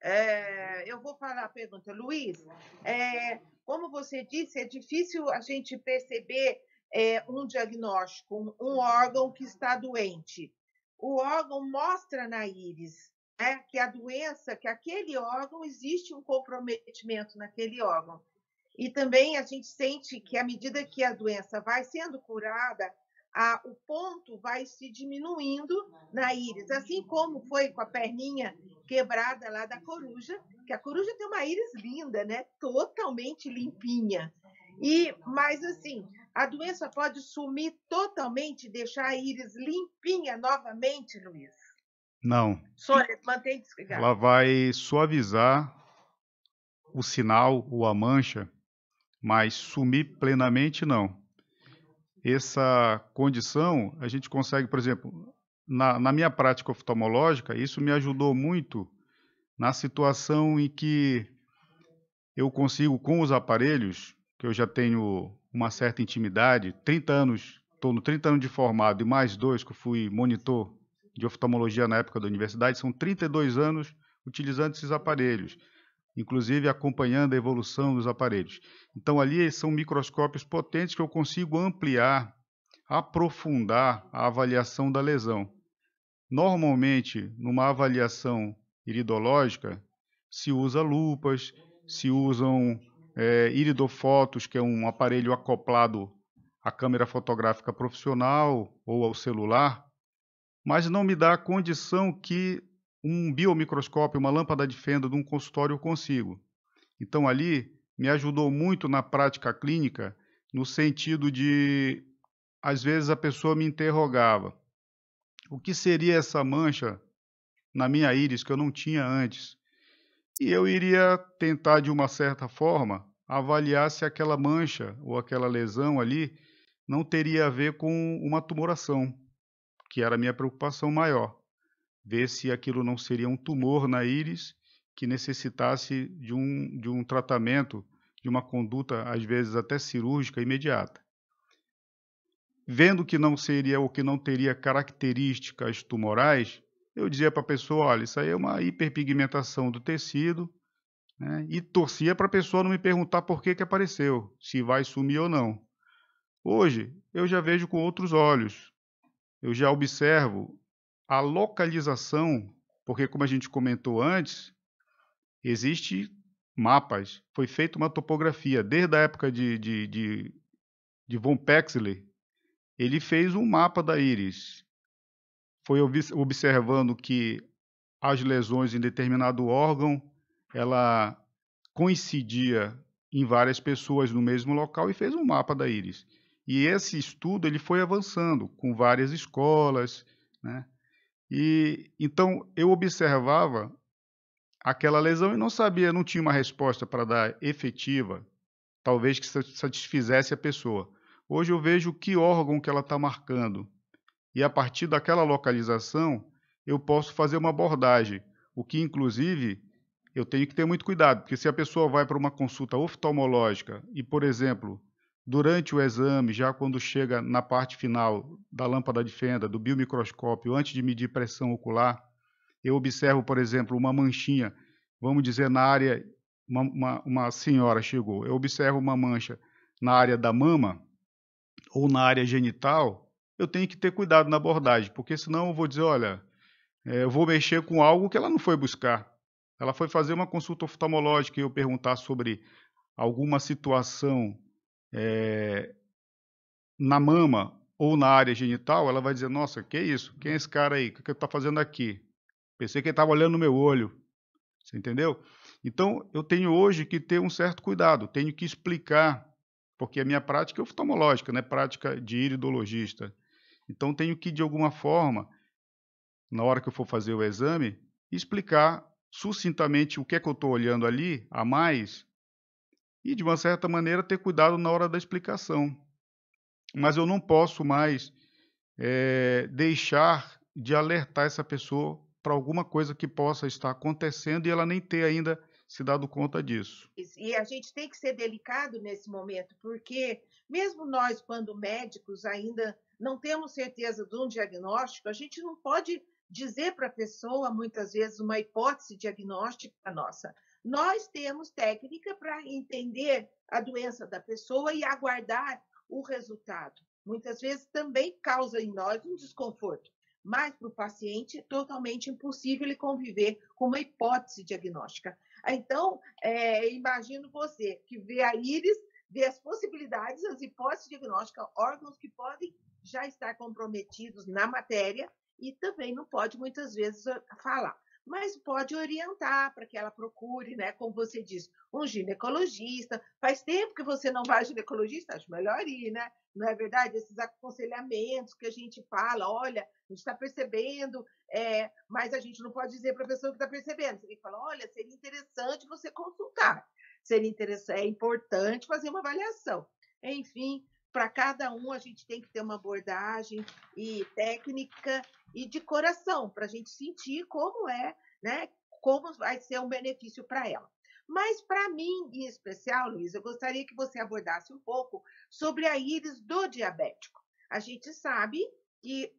É, eu vou falar a pergunta, Luiz. É, como você disse, é difícil a gente perceber é, um diagnóstico, um, um, órgão que está doente. O órgão mostra na íris né, que a doença, que aquele órgão, existe um comprometimento naquele órgão. E também a gente sente que, à medida que a doença vai sendo curada, a, o ponto vai se diminuindo na íris, assim como foi com a perninha quebrada lá da coruja, que a coruja tem uma íris linda, né? Totalmente limpinha. E mas assim, a doença pode sumir totalmente, deixar a íris limpinha novamente, Luiz? Não. Sônia, é, mantém desligado. Ela vai suavizar o sinal ou a mancha, mas sumir plenamente não essa condição, a gente consegue, por exemplo, na, na minha prática oftalmológica, isso me ajudou muito na situação em que eu consigo, com os aparelhos, que eu já tenho uma certa intimidade, 30 anos, estou no 30 anos de formado e mais dois que eu fui monitor de oftalmologia na época da universidade, são 32 anos utilizando esses aparelhos inclusive acompanhando a evolução dos aparelhos. Então, ali são microscópios potentes que eu consigo ampliar, aprofundar a avaliação da lesão. Normalmente, numa avaliação iridológica, se usa lupas, se usam é, iridofotos, que é um aparelho acoplado à câmera fotográfica profissional ou ao celular, mas não me dá a condição que um biomicroscópio, uma lâmpada de fenda de um consultório consigo. Então ali me ajudou muito na prática clínica, no sentido de às vezes a pessoa me interrogava: o que seria essa mancha na minha íris que eu não tinha antes? E eu iria tentar de uma certa forma avaliar se aquela mancha ou aquela lesão ali não teria a ver com uma tumoração, que era a minha preocupação maior ver se aquilo não seria um tumor na íris que necessitasse de um, de um tratamento, de uma conduta, às vezes até cirúrgica, imediata. Vendo que não seria ou que não teria características tumorais, eu dizia para a pessoa: olha, isso aí é uma hiperpigmentação do tecido, né? e torcia para a pessoa não me perguntar por que, que apareceu, se vai sumir ou não. Hoje, eu já vejo com outros olhos, eu já observo a localização, porque como a gente comentou antes, existe mapas, foi feita uma topografia desde a época de, de, de, de von Pexley, ele fez um mapa da íris, foi observando que as lesões em determinado órgão, ela coincidia em várias pessoas no mesmo local e fez um mapa da íris. E esse estudo ele foi avançando com várias escolas, né? E então eu observava aquela lesão e não sabia, não tinha uma resposta para dar efetiva, talvez que satisfizesse a pessoa. Hoje eu vejo que órgão que ela está marcando e a partir daquela localização eu posso fazer uma abordagem, o que inclusive eu tenho que ter muito cuidado, porque se a pessoa vai para uma consulta oftalmológica e, por exemplo, durante o exame, já quando chega na parte final da lâmpada de fenda, do biomicroscópio, antes de medir pressão ocular, eu observo, por exemplo, uma manchinha, vamos dizer, na área, uma, uma, uma senhora chegou, eu observo uma mancha na área da mama ou na área genital, eu tenho que ter cuidado na abordagem, porque senão eu vou dizer, olha, eh, eu vou mexer com algo que ela não foi buscar. Ela foi fazer uma consulta oftalmológica e eu perguntar sobre alguma situação é, na mama ou na área genital, ela vai dizer: Nossa, que isso? Quem é esse cara aí? O que, que ele está fazendo aqui? Pensei que ele estava olhando no meu olho. Você entendeu? Então, eu tenho hoje que ter um certo cuidado, tenho que explicar, porque a minha prática é oftalmológica, né? prática de iridologista. Então, tenho que, de alguma forma, na hora que eu for fazer o exame, explicar sucintamente o que é que eu estou olhando ali a mais e, de uma certa maneira, ter cuidado na hora da explicação. Mas eu não posso mais é, deixar de alertar essa pessoa para alguma coisa que possa estar acontecendo e ela nem ter ainda se dado conta disso. E a gente tem que ser delicado nesse momento, porque mesmo nós, quando médicos, ainda não temos certeza de um diagnóstico, a gente não pode dizer para a pessoa, muitas vezes, uma hipótese diagnóstica nossa. Nós temos técnica para entender a doença da pessoa e aguardar o resultado. Muitas vezes também causa em nós um desconforto, mas para o paciente é totalmente impossível ele conviver com uma hipótese diagnóstica. Então, é, imagino você que vê a íris, vê as possibilidades, as hipóteses diagnósticas, órgãos que podem já estar comprometidos na matéria e também não pode muitas vezes falar mas pode orientar para que ela procure, né, como você diz, um ginecologista. Faz tempo que você não vai ginecologista, acho melhor ir, né? Não é verdade? Esses aconselhamentos que a gente fala, olha, a gente está percebendo, é, mas a gente não pode dizer para a pessoa que está percebendo. Você fala, olha, seria interessante você consultar. Seria interessante, é importante fazer uma avaliação. Enfim, para cada um a gente tem que ter uma abordagem e técnica e de coração para a gente sentir como é, né? Como vai ser um benefício para ela. Mas para mim, em especial, Luiz, eu gostaria que você abordasse um pouco sobre a íris do diabético. A gente sabe que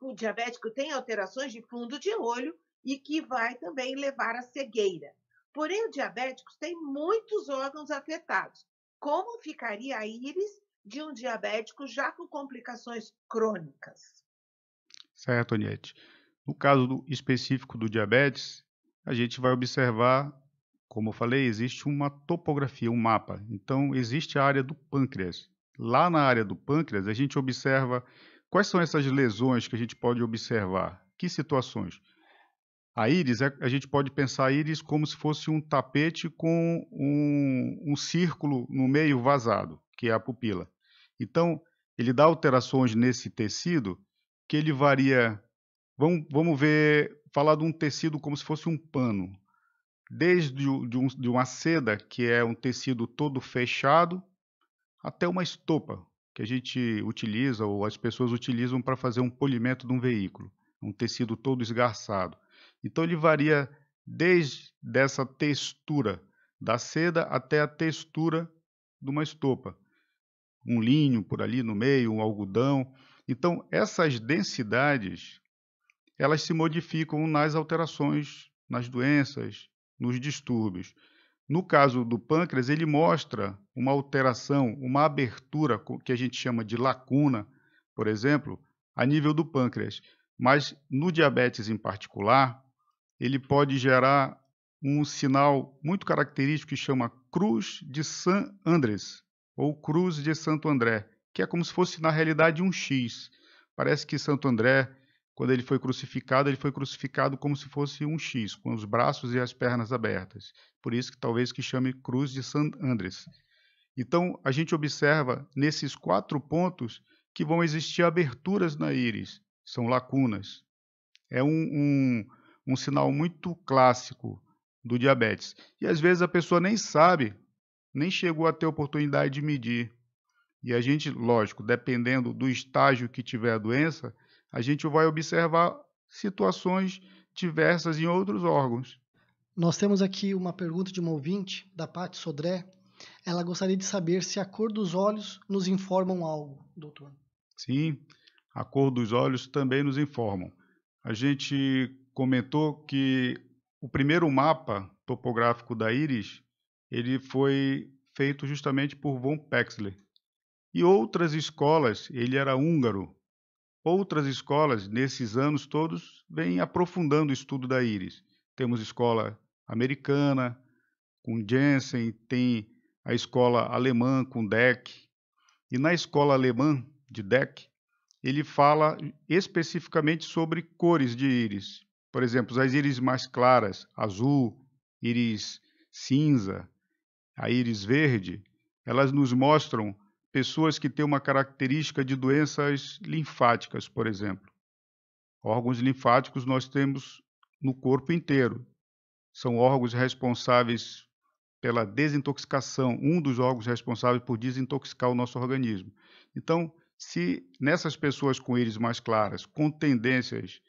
o diabético tem alterações de fundo de olho e que vai também levar à cegueira. Porém, o diabético tem muitos órgãos afetados. Como ficaria a íris de um diabético já com complicações crônicas. Certo, Aniette. No caso do específico do diabetes, a gente vai observar, como eu falei, existe uma topografia, um mapa. Então, existe a área do pâncreas. Lá na área do pâncreas, a gente observa quais são essas lesões que a gente pode observar, que situações. A íris, é, a gente pode pensar a íris como se fosse um tapete com um, um círculo no meio vazado, que é a pupila. Então, ele dá alterações nesse tecido que ele varia. Vamos, vamos ver, falar de um tecido como se fosse um pano. Desde de, um, de uma seda, que é um tecido todo fechado, até uma estopa, que a gente utiliza ou as pessoas utilizam para fazer um polimento de um veículo, um tecido todo esgarçado. Então ele varia desde dessa textura da seda até a textura de uma estopa um linho por ali no meio, um algodão. Então, essas densidades, elas se modificam nas alterações, nas doenças, nos distúrbios. No caso do pâncreas, ele mostra uma alteração, uma abertura, que a gente chama de lacuna, por exemplo, a nível do pâncreas. Mas no diabetes em particular, ele pode gerar um sinal muito característico que chama cruz de San Andres ou Cruz de Santo André, que é como se fosse na realidade um X. Parece que Santo André, quando ele foi crucificado, ele foi crucificado como se fosse um X, com os braços e as pernas abertas. Por isso que talvez que chame Cruz de Santo Andrés. Então, a gente observa nesses quatro pontos que vão existir aberturas na íris, são lacunas. É um, um, um sinal muito clássico do diabetes. E às vezes a pessoa nem sabe nem chegou a ter oportunidade de medir. E a gente, lógico, dependendo do estágio que tiver a doença, a gente vai observar situações diversas em outros órgãos. Nós temos aqui uma pergunta de uma ouvinte, da Paty Sodré. Ela gostaria de saber se a cor dos olhos nos informam algo, doutor. Sim, a cor dos olhos também nos informam. A gente comentou que o primeiro mapa topográfico da íris ele foi feito justamente por von Pexler. E outras escolas, ele era húngaro, outras escolas, nesses anos todos, vêm aprofundando o estudo da íris. Temos escola americana, com Jensen, tem a escola alemã com Deck. E na escola alemã de Deck, ele fala especificamente sobre cores de íris. Por exemplo, as íris mais claras, azul, íris cinza, a íris verde, elas nos mostram pessoas que têm uma característica de doenças linfáticas, por exemplo. Órgãos linfáticos nós temos no corpo inteiro. São órgãos responsáveis pela desintoxicação, um dos órgãos responsáveis por desintoxicar o nosso organismo. Então, se nessas pessoas com íris mais claras, com tendências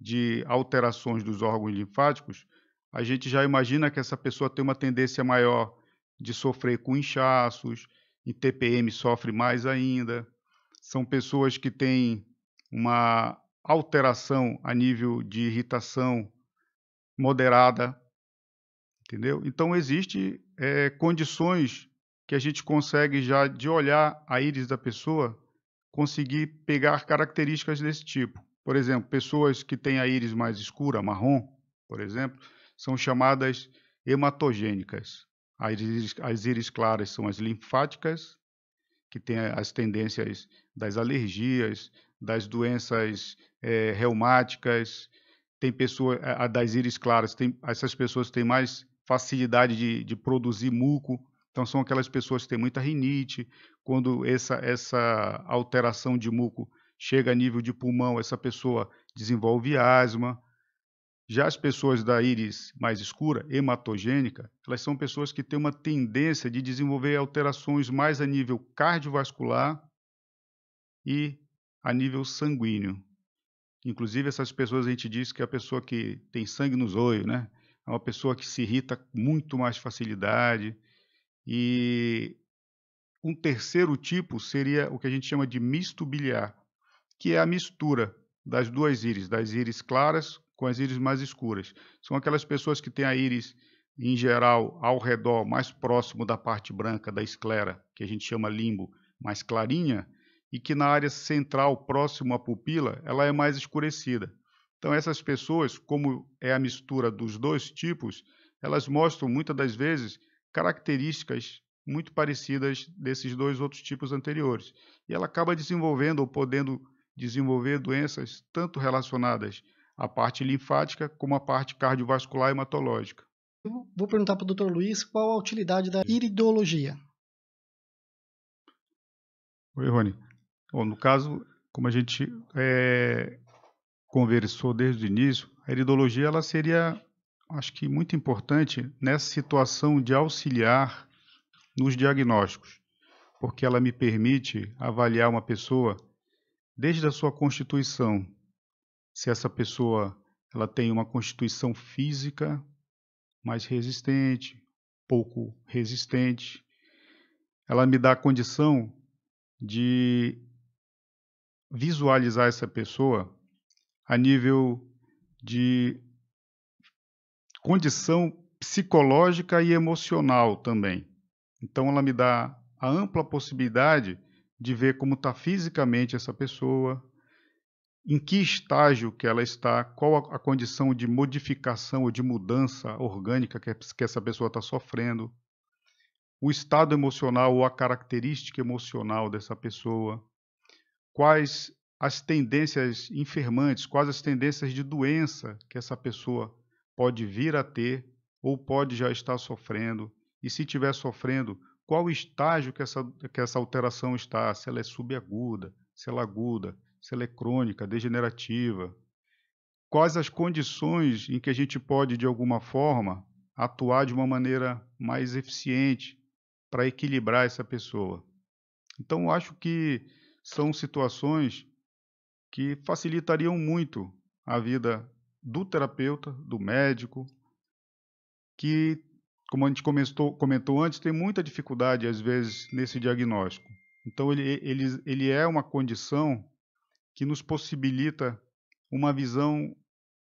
de alterações dos órgãos linfáticos, a gente já imagina que essa pessoa tem uma tendência maior de sofrer com inchaços, em TPM sofre mais ainda. São pessoas que têm uma alteração a nível de irritação moderada, entendeu? Então existe é, condições que a gente consegue já de olhar a íris da pessoa conseguir pegar características desse tipo. Por exemplo, pessoas que têm a íris mais escura, marrom, por exemplo, são chamadas hematogênicas. As íris, as íris claras são as linfáticas, que têm as tendências das alergias, das doenças é, reumáticas. Tem pessoas a, das íris claras, tem, essas pessoas têm mais facilidade de, de produzir muco, então são aquelas pessoas que têm muita rinite, quando essa, essa alteração de muco chega a nível de pulmão, essa pessoa desenvolve asma. Já as pessoas da íris mais escura, hematogênica, elas são pessoas que têm uma tendência de desenvolver alterações mais a nível cardiovascular e a nível sanguíneo. Inclusive, essas pessoas a gente diz que é a pessoa que tem sangue nos olhos, né? É uma pessoa que se irrita muito mais facilidade. E um terceiro tipo seria o que a gente chama de misto biliar, que é a mistura das duas íris, das íris claras com as íris mais escuras. São aquelas pessoas que têm a íris, em geral, ao redor, mais próximo da parte branca da esclera, que a gente chama limbo, mais clarinha, e que na área central, próximo à pupila, ela é mais escurecida. Então, essas pessoas, como é a mistura dos dois tipos, elas mostram muitas das vezes características muito parecidas desses dois outros tipos anteriores. E ela acaba desenvolvendo ou podendo desenvolver doenças tanto relacionadas a parte linfática como a parte cardiovascular e hematológica. Eu vou perguntar para o Dr. Luiz qual a utilidade da iridologia. Oi, Rony. Bom, no caso, como a gente é, conversou desde o início, a iridologia ela seria, acho que, muito importante nessa situação de auxiliar nos diagnósticos, porque ela me permite avaliar uma pessoa desde a sua constituição, se essa pessoa ela tem uma constituição física mais resistente, pouco resistente, ela me dá a condição de visualizar essa pessoa a nível de condição psicológica e emocional também. Então, ela me dá a ampla possibilidade de ver como está fisicamente essa pessoa, em que estágio que ela está, qual a, condição de modificação ou de mudança orgânica que, que essa pessoa está sofrendo, o estado emocional ou a característica emocional dessa pessoa, quais as tendências enfermantes, quais as tendências de doença que essa pessoa pode vir a ter ou pode já estar sofrendo, e se estiver sofrendo, qual o estágio que essa, que essa alteração está, se ela é subaguda, se ela é aguda, se ela é crônica, degenerativa, quais as condições em que a gente pode, de alguma forma, atuar de uma maneira mais eficiente para equilibrar essa pessoa. Então, acho que são situações que facilitariam muito a vida do terapeuta, do médico, que, como a gente comentou, comentou antes, tem muita dificuldade, às vezes, nesse diagnóstico. Então, ele, ele, ele é uma condição que nos possibilita uma visão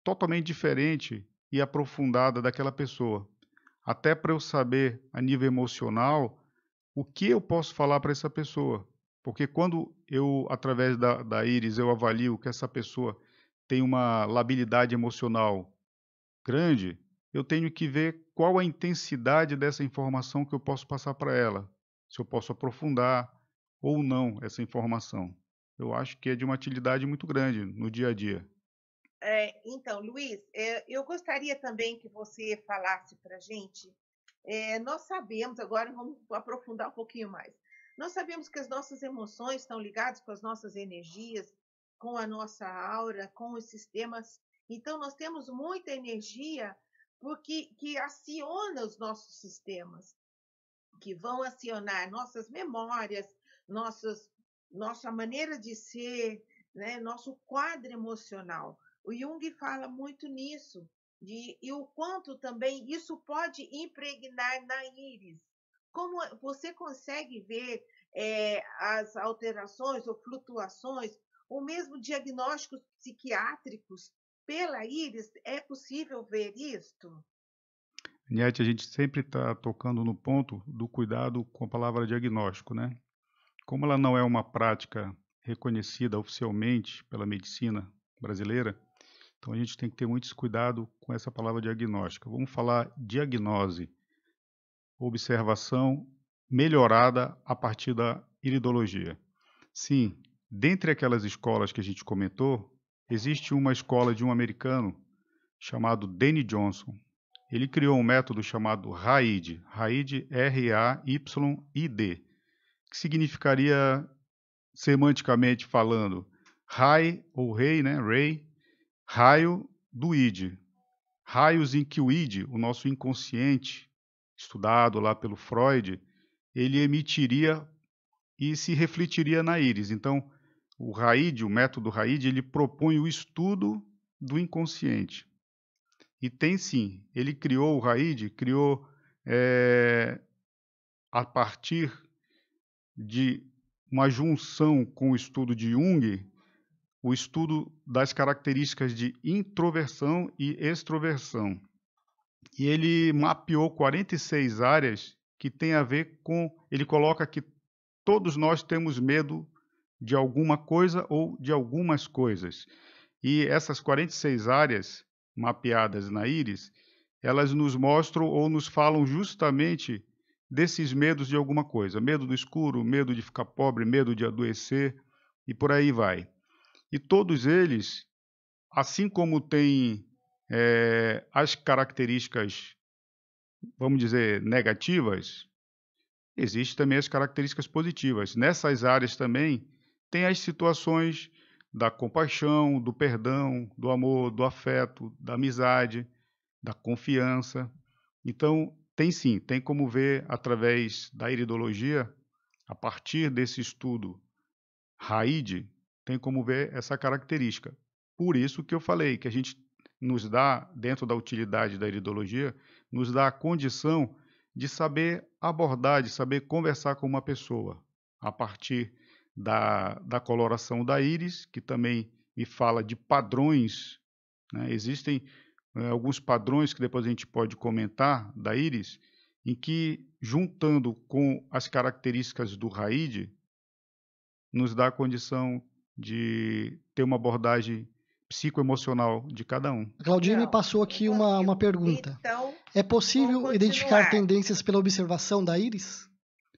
totalmente diferente e aprofundada daquela pessoa. Até para eu saber, a nível emocional, o que eu posso falar para essa pessoa. Porque quando eu, através da, da íris, eu avalio que essa pessoa tem uma labilidade emocional grande, eu tenho que ver qual a intensidade dessa informação que eu posso passar para ela. Se eu posso aprofundar ou não essa informação eu acho que é de uma utilidade muito grande no dia a dia. É, então, Luiz, é, eu gostaria também que você falasse para a gente. É, nós sabemos, agora vamos aprofundar um pouquinho mais. Nós sabemos que as nossas emoções estão ligadas com as nossas energias, com a nossa aura, com os sistemas. Então, nós temos muita energia porque que aciona os nossos sistemas, que vão acionar nossas memórias, nossos nossa maneira de ser, né, nosso quadro emocional. O Jung fala muito nisso, de, e o quanto também isso pode impregnar na íris. Como você consegue ver é, as alterações ou flutuações, ou mesmo diagnósticos psiquiátricos pela íris, é possível ver isto? Niete, a gente sempre está tocando no ponto do cuidado com a palavra diagnóstico, né? Como ela não é uma prática reconhecida oficialmente pela medicina brasileira, então a gente tem que ter muito cuidado com essa palavra diagnóstica. Vamos falar diagnose, observação melhorada a partir da iridologia. Sim, dentre aquelas escolas que a gente comentou, existe uma escola de um americano chamado Danny Johnson. Ele criou um método chamado RAID, RAID R-A-Y-I-D, que significaria semanticamente falando rai ou rei, né, rei, raio do id. Raios em que o id, o nosso inconsciente, estudado lá pelo Freud, ele emitiria e se refletiria na íris. Então, o Raid, o método Raid, ele propõe o estudo do inconsciente. E tem sim, ele criou o Raid, criou é, a partir de uma junção com o estudo de Jung, o estudo das características de introversão e extroversão. E ele mapeou 46 áreas que tem a ver com. Ele coloca que todos nós temos medo de alguma coisa ou de algumas coisas. E essas 46 áreas mapeadas na íris, elas nos mostram ou nos falam justamente desses medos de alguma coisa. Medo do escuro, medo de ficar pobre, medo de adoecer e por aí vai. E todos eles, assim como têm é, as características, vamos dizer, negativas, existem também as características positivas. Nessas áreas também tem as situações da compaixão, do perdão, do amor, do afeto, da amizade, da confiança. Então, tem sim, tem como ver através da iridologia, a partir desse estudo RAID, tem como ver essa característica. Por isso que eu falei que a gente nos dá, dentro da utilidade da iridologia, nos dá a condição de saber abordar, de saber conversar com uma pessoa a partir da, da coloração da íris, que também me fala de padrões. Né? Existem né, alguns padrões que depois a gente pode comentar da íris, em que, juntando com as características do RAID, nos dá a condição de ter uma abordagem psicoemocional de cada um. A então, passou aqui então, uma, assim, uma pergunta. Então, é possível identificar tendências pela observação da íris?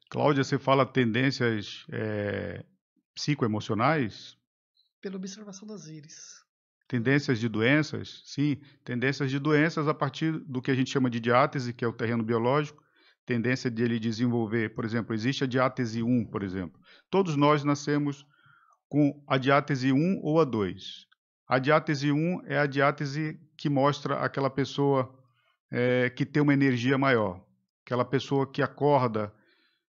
Cláudia, você fala tendências é, psicoemocionais? Pela observação das íris. Tendências de doenças, sim, tendências de doenças a partir do que a gente chama de diátese, que é o terreno biológico, tendência de ele desenvolver, por exemplo, existe a diátese 1, por exemplo. Todos nós nascemos com a diátese 1 ou a 2. A diátese 1 é a diátese que mostra aquela pessoa é, que tem uma energia maior, aquela pessoa que acorda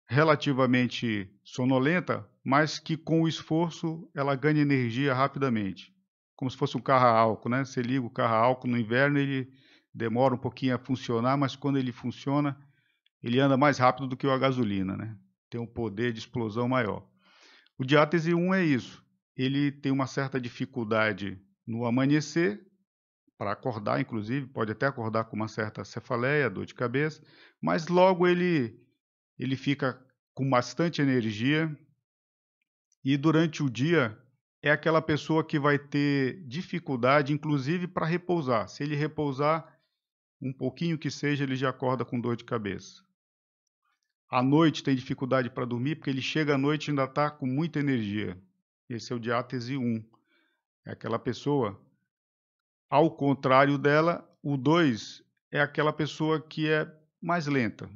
relativamente sonolenta, mas que com o esforço ela ganha energia rapidamente como se fosse um carro a álcool, né? Você liga o carro a álcool no inverno, ele demora um pouquinho a funcionar, mas quando ele funciona, ele anda mais rápido do que a gasolina, né? Tem um poder de explosão maior. O diátese 1 é isso. Ele tem uma certa dificuldade no amanhecer, para acordar, inclusive, pode até acordar com uma certa cefaleia, dor de cabeça, mas logo ele, ele fica com bastante energia e durante o dia é aquela pessoa que vai ter dificuldade, inclusive, para repousar. Se ele repousar um pouquinho que seja, ele já acorda com dor de cabeça. À noite tem dificuldade para dormir, porque ele chega à noite e ainda está com muita energia. Esse é o diátese 1. É aquela pessoa. Ao contrário dela, o 2 é aquela pessoa que é mais lenta.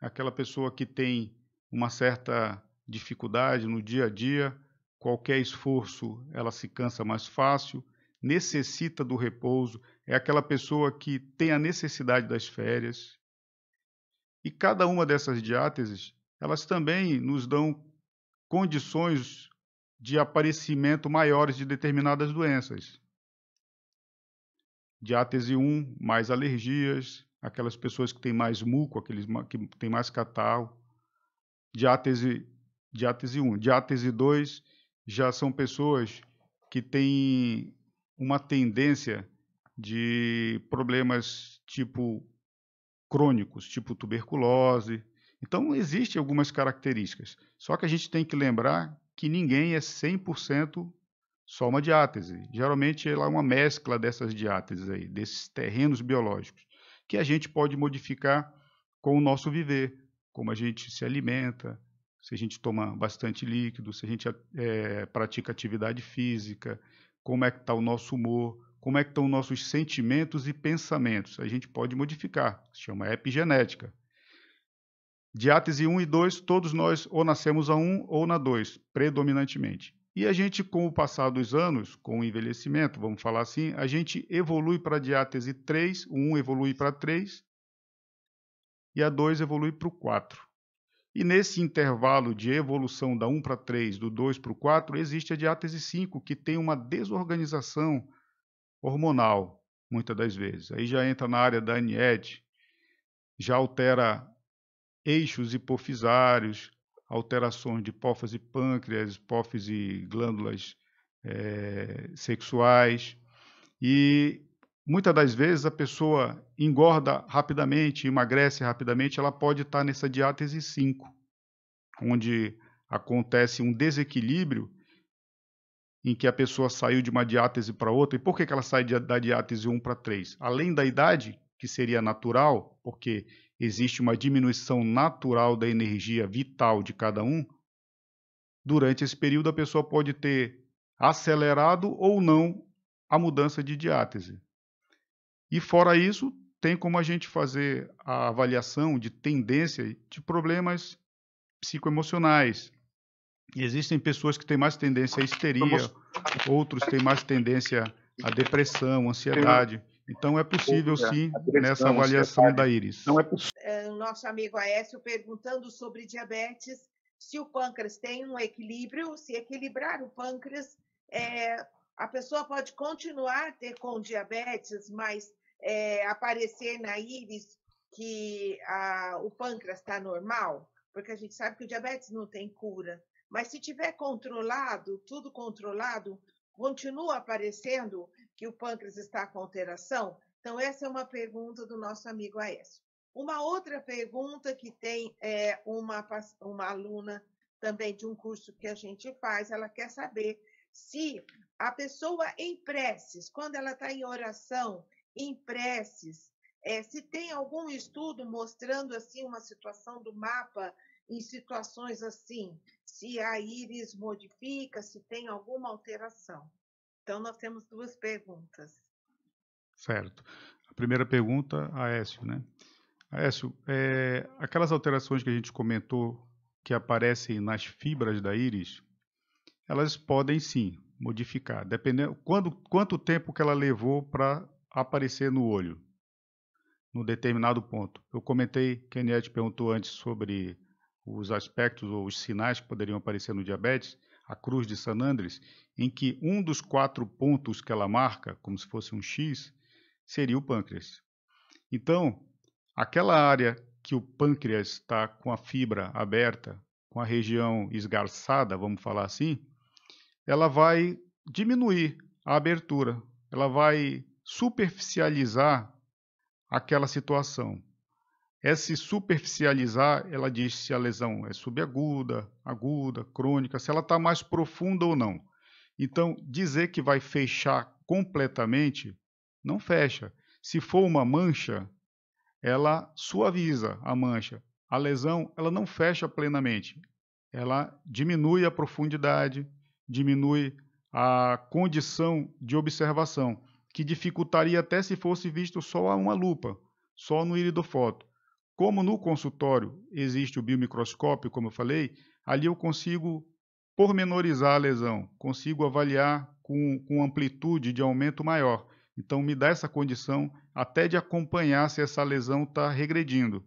É aquela pessoa que tem uma certa dificuldade no dia a dia, qualquer esforço ela se cansa mais fácil, necessita do repouso, é aquela pessoa que tem a necessidade das férias. E cada uma dessas diáteses, elas também nos dão condições de aparecimento maiores de determinadas doenças. Diátese 1, mais alergias, aquelas pessoas que têm mais muco, aqueles que têm mais catarro. Diátese, diátese 1. Diátese 2, já são pessoas que têm uma tendência de problemas tipo crônicos, tipo tuberculose. Então, existem algumas características. Só que a gente tem que lembrar que ninguém é 100% só uma diátese. Geralmente, ela é uma mescla dessas diáteses aí, desses terrenos biológicos, que a gente pode modificar com o nosso viver, como a gente se alimenta, se a gente toma bastante líquido, se a gente é, pratica atividade física, como é que está o nosso humor, como é que estão nossos sentimentos e pensamentos. A gente pode modificar, se chama epigenética. Diátese 1 e 2, todos nós ou nascemos a 1 ou na 2, predominantemente. E a gente, com o passar dos anos, com o envelhecimento, vamos falar assim, a gente evolui para a diátese 3, o 1 evolui para 3 e a 2 evolui para o 4. E nesse intervalo de evolução da 1 para 3, do 2 para o 4, existe a diátese 5, que tem uma desorganização hormonal, muitas das vezes. Aí já entra na área da ANIED, já altera eixos hipofisários, alterações de hipófise pâncreas, hipófise glândulas é, sexuais. E Muitas das vezes a pessoa engorda rapidamente, emagrece rapidamente, ela pode estar nessa diátese 5, onde acontece um desequilíbrio em que a pessoa saiu de uma diátese para outra. E por que, que ela sai da diátese 1 para 3? Além da idade, que seria natural, porque existe uma diminuição natural da energia vital de cada um, durante esse período a pessoa pode ter acelerado ou não a mudança de diátese. E fora isso, tem como a gente fazer a avaliação de tendência de problemas psicoemocionais. Existem pessoas que têm mais tendência à histeria, outros têm mais tendência à depressão, ansiedade. Então é possível sim nessa avaliação da íris. Não é possível. É, o nosso amigo Aécio perguntando sobre diabetes, se o pâncreas tem um equilíbrio, se equilibrar o pâncreas, é, a pessoa pode continuar a ter com diabetes, mas é, aparecer na íris que a, o pâncreas está normal? Porque a gente sabe que o diabetes não tem cura. Mas se tiver controlado, tudo controlado, continua aparecendo que o pâncreas está com alteração? Então, essa é uma pergunta do nosso amigo Aécio. Uma outra pergunta que tem é uma, uma aluna também de um curso que a gente faz, ela quer saber se a pessoa em preces, quando ela está em oração, em preces. É, se tem algum estudo mostrando assim uma situação do mapa em situações assim, se a íris modifica, se tem alguma alteração. Então nós temos duas perguntas. Certo. A primeira pergunta, Aécio, né? Aécio, é, aquelas alterações que a gente comentou que aparecem nas fibras da íris, elas podem sim modificar, dependendo quando, quanto tempo que ela levou para aparecer no olho, num determinado ponto. Eu comentei, Keniette perguntou antes sobre os aspectos ou os sinais que poderiam aparecer no diabetes, a cruz de San Andres, em que um dos quatro pontos que ela marca, como se fosse um X, seria o pâncreas. Então, aquela área que o pâncreas está com a fibra aberta, com a região esgarçada, vamos falar assim, ela vai diminuir a abertura, ela vai superficializar aquela situação. Esse é superficializar, ela diz se a lesão é subaguda, aguda, crônica, se ela está mais profunda ou não. Então, dizer que vai fechar completamente, não fecha. Se for uma mancha, ela suaviza a mancha. A lesão, ela não fecha plenamente. Ela diminui a profundidade, diminui a condição de observação que dificultaria até se fosse visto só a uma lupa, só no iridofoto. Como no consultório existe o biomicroscópio, como eu falei, ali eu consigo pormenorizar a lesão, consigo avaliar com, com amplitude de aumento maior. Então, me dá essa condição até de acompanhar se essa lesão está regredindo.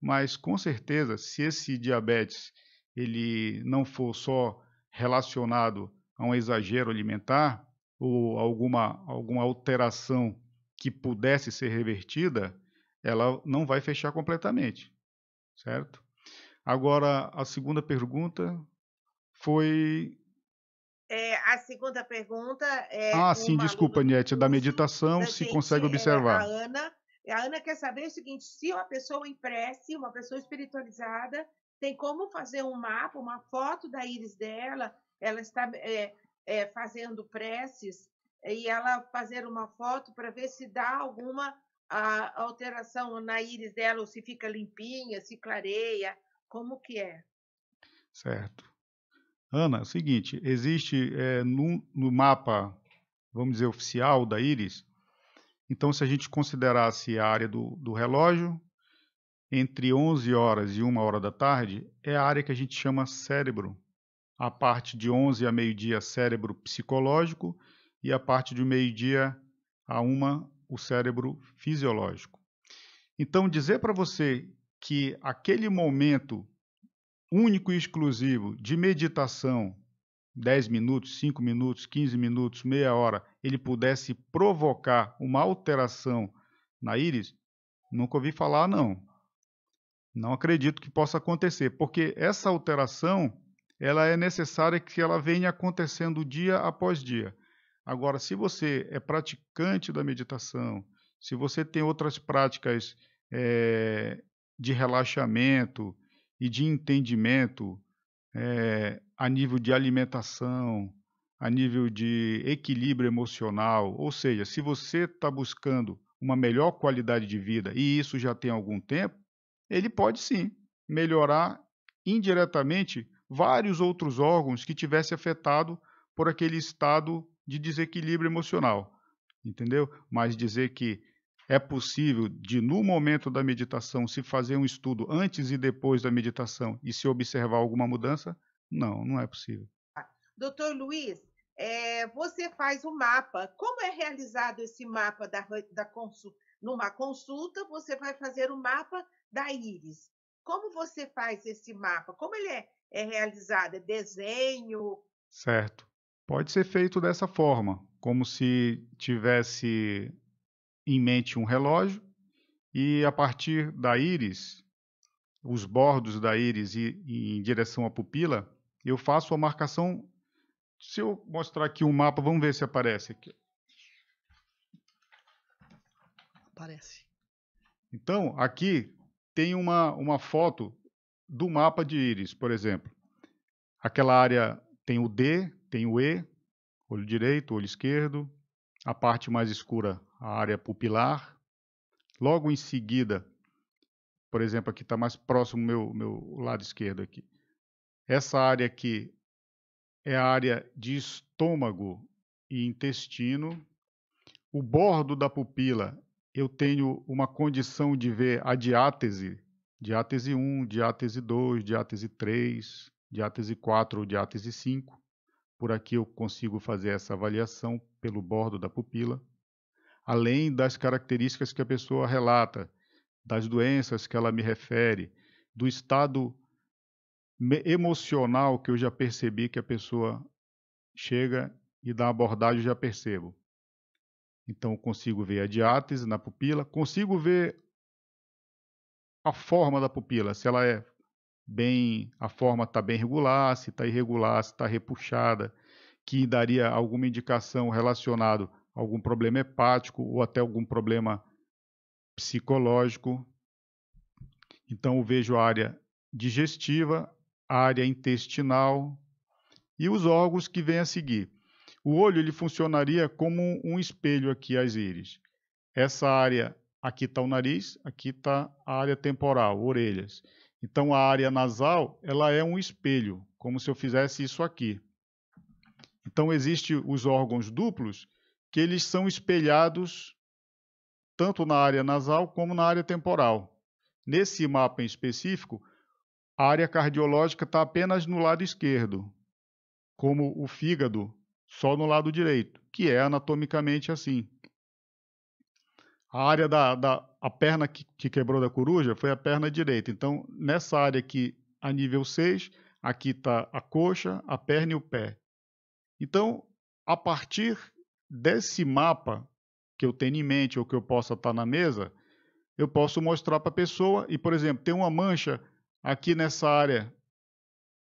Mas, com certeza, se esse diabetes ele não for só relacionado a um exagero alimentar, ou alguma, alguma alteração que pudesse ser revertida, ela não vai fechar completamente, certo? Agora, a segunda pergunta foi. É, a segunda pergunta é. Ah, sim, desculpa, aluna... É da meditação, se gente, consegue observar. A Ana, a Ana quer saber o seguinte: se uma pessoa em prece, uma pessoa espiritualizada, tem como fazer um mapa, uma foto da íris dela, ela está é, é, fazendo preces e ela fazer uma foto para ver se dá alguma a, ah, alteração na íris dela, ou se fica limpinha, se clareia, como que é. Certo. Ana, é seguinte, existe é, eh, no, no mapa, vamos dizer, oficial da íris, então se a gente considerasse a área do, do relógio, entre 11 horas e 1 hora da tarde, é a área que a gente chama cérebro a parte de 11 a meio-dia, cérebro psicológico, e a parte de meio-dia a uma, o cérebro fisiológico. Então, dizer para você que aquele momento único e exclusivo de meditação, 10 minutos, 5 minutos, 15 minutos, meia hora, ele pudesse provocar uma alteração na íris, nunca ouvi falar, não. Não acredito que possa acontecer, porque essa alteração ela é necessária que ela venha acontecendo dia após dia. Agora, se você é praticante da meditação, se você tem outras práticas é, de relaxamento e de entendimento é, a nível de alimentação, a nível de equilíbrio emocional, ou seja, se você está buscando uma melhor qualidade de vida e isso já tem algum tempo, ele pode sim melhorar indiretamente vários outros órgãos que tivesse afetado por aquele estado de desequilíbrio emocional, entendeu? Mas dizer que é possível de no momento da meditação se fazer um estudo antes e depois da meditação e se observar alguma mudança? Não, não é possível. Doutor Luiz, é, você faz o um mapa. Como é realizado esse mapa da, da consulta? Numa consulta, você vai fazer o um mapa da íris. Como você faz esse mapa? Como ele é é realizada? É desenho? Certo. Pode ser feito dessa forma, como se tivesse em mente um relógio e a partir da íris, os bordos da íris e, em direção à pupila, eu faço a marcação. Se eu mostrar aqui um mapa, vamos ver se aparece aqui. Aparece. Então, aqui tem uma, uma foto do mapa de íris, por exemplo. Aquela área tem o D, tem o E, olho direito, olho esquerdo. A parte mais escura, a área pupilar. Logo em seguida, por exemplo, aqui está mais próximo meu meu lado esquerdo aqui. Essa área aqui é a área de estômago e intestino. O bordo da pupila, eu tenho uma condição de ver a diátese diátese 1, diátese 2, diátese 3, diátese 4 ou diátese 5. Por aqui eu consigo fazer essa avaliação pelo bordo da pupila, além das características que a pessoa relata, das doenças que ela me refere, do estado emocional que eu já percebi que a pessoa chega e da abordagem eu já percebo. Então consigo ver a diátese na pupila, consigo ver a forma da pupila, se ela é bem, a forma está bem regular, se está irregular, se está repuxada, que daria alguma indicação relacionada a algum problema hepático ou até algum problema psicológico. Então eu vejo a área digestiva, a área intestinal e os órgãos que vêm a seguir. O olho ele funcionaria como um espelho aqui às íris. Essa área Aqui está o nariz, aqui está a área temporal, orelhas. Então, a área nasal ela é um espelho, como se eu fizesse isso aqui. Então, existem os órgãos duplos que eles são espelhados tanto na área nasal como na área temporal. Nesse mapa em específico, a área cardiológica está apenas no lado esquerdo, como o fígado só no lado direito, que é anatomicamente assim. A área da, da a perna que, que quebrou da coruja foi a perna direita. Então, nessa área aqui, a nível 6, aqui está a coxa, a perna e o pé. Então, a partir desse mapa que eu tenho em mente ou que eu possa estar tá na mesa, eu posso mostrar para a pessoa e, por exemplo, tem uma mancha aqui nessa área,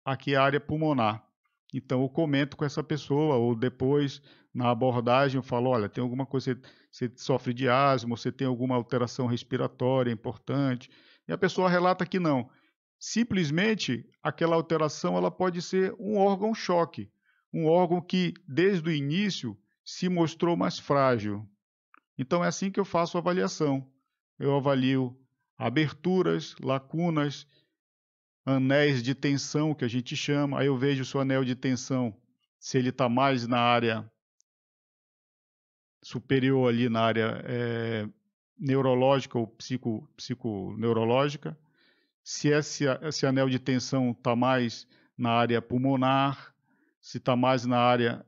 aqui é a área pulmonar. Então eu comento com essa pessoa, ou depois, na abordagem, eu falo, olha, tem alguma coisa, você, você sofre de asma, você tem alguma alteração respiratória importante. E a pessoa relata que não. Simplesmente, aquela alteração ela pode ser um órgão choque, um órgão que, desde o início, se mostrou mais frágil. Então é assim que eu faço a avaliação. Eu avalio aberturas, lacunas, anéis de tensão, que a gente chama. Aí eu vejo o seu anel de tensão, se ele está mais na área superior ali, na área é, neurológica ou psico, psiconeurológica. Se esse, esse anel de tensão está mais na área pulmonar, se está mais na área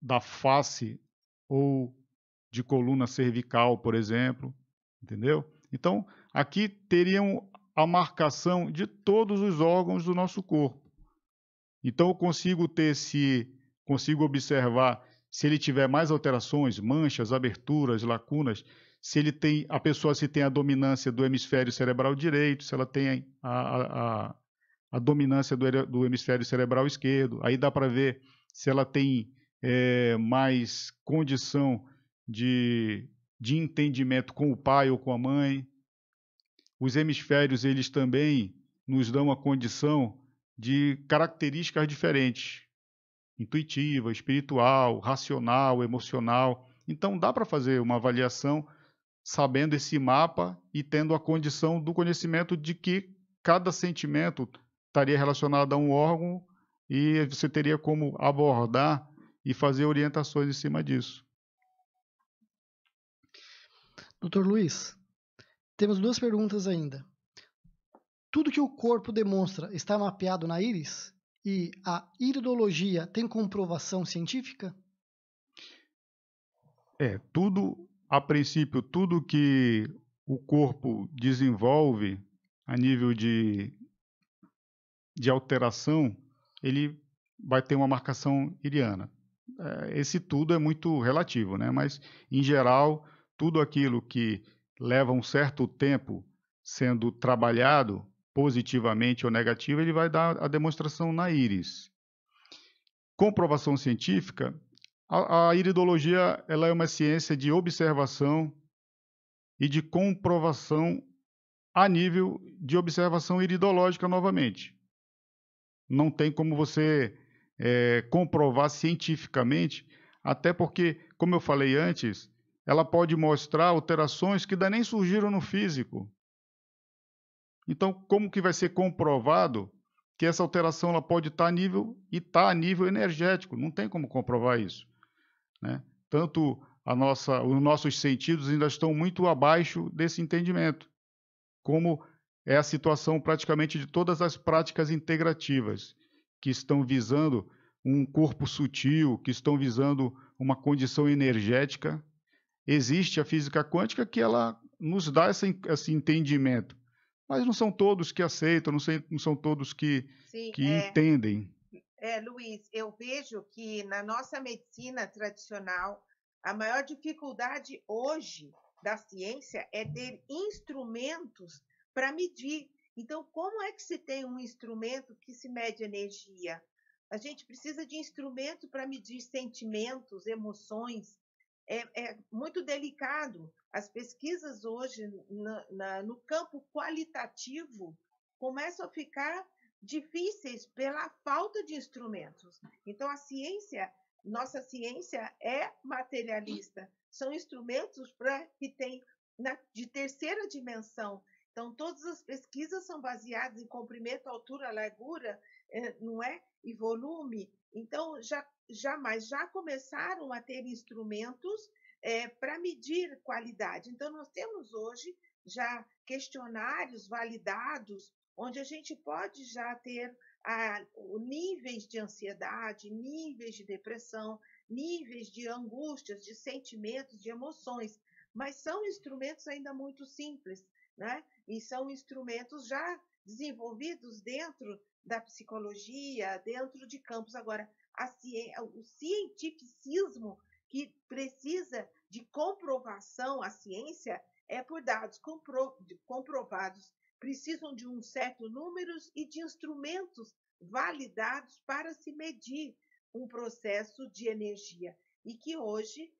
da face ou de coluna cervical, por exemplo, entendeu? Então, aqui teriam a marcação de todos os órgãos do nosso corpo. Então eu consigo ter se consigo observar se ele tiver mais alterações, manchas, aberturas, lacunas, se ele tem a pessoa se tem a dominância do hemisfério cerebral direito, se ela tem a, a, a dominância do, do, hemisfério cerebral esquerdo. Aí dá para ver se ela tem é, mais condição de, de entendimento com o pai ou com a mãe, os hemisférios, eles também nos dão a condição de características diferentes, intuitiva, espiritual, racional, emocional. Então dá para fazer uma avaliação sabendo esse mapa e tendo a condição do conhecimento de que cada sentimento estaria relacionado a um órgão e você teria como abordar e fazer orientações em cima disso. Doutor Luiz, temos duas perguntas ainda. Tudo que o corpo demonstra está mapeado na íris? E a iridologia tem comprovação científica? É, tudo, a princípio, tudo que o corpo desenvolve a nível de, de alteração, ele vai ter uma marcação iriana. É, esse tudo é muito relativo, né? mas, em geral, tudo aquilo que leva um certo tempo sendo trabalhado positivamente ou negativo, ele vai dar a demonstração na íris. Comprovação científica, a, a iridologia ela é uma ciência de observação e de comprovação a nível de observação iridológica novamente. Não tem como você é, comprovar cientificamente, até porque, como eu falei antes, ela pode mostrar alterações que ainda nem surgiram no físico. Então, como que vai ser comprovado que essa alteração ela pode estar tá a nível e está a nível energético? Não tem como comprovar isso. Né? Tanto a nossa, os nossos sentidos ainda estão muito abaixo desse entendimento, como é a situação praticamente de todas as práticas integrativas que estão visando um corpo sutil, que estão visando uma condição energética existe a física quântica que ela nos dá esse entendimento. Mas não são todos que aceitam, não, sei, não são todos que, Sim, que é, entendem. É, Luiz, eu vejo que na nossa medicina tradicional, a maior dificuldade hoje da ciência é ter instrumentos para medir. Então, como é que se tem um instrumento que se mede energia? A gente precisa de instrumento para medir sentimentos, emoções, é, é muito delicado. As pesquisas hoje na, na, no campo qualitativo começam a ficar difíceis pela falta de instrumentos. Então, a ciência, nossa ciência é materialista, são instrumentos que tem né, de terceira dimensão. Então, todas as pesquisas são baseadas em comprimento, altura, largura, é, não é? E volume. Então, já, já, mas já começaram a ter instrumentos é, para medir qualidade. Então, nós temos hoje já questionários validados, onde a gente pode já ter a, níveis de ansiedade, níveis de depressão, níveis de angústias, de sentimentos, de emoções, mas são instrumentos ainda muito simples, né? E são instrumentos já desenvolvidos dentro da psicologia, dentro de campos. Agora, o cientificismo que precisa de comprovação, a ciência é por dados compro... comprovados, precisam de um certo número e de instrumentos validados para se medir um processo de energia e que hoje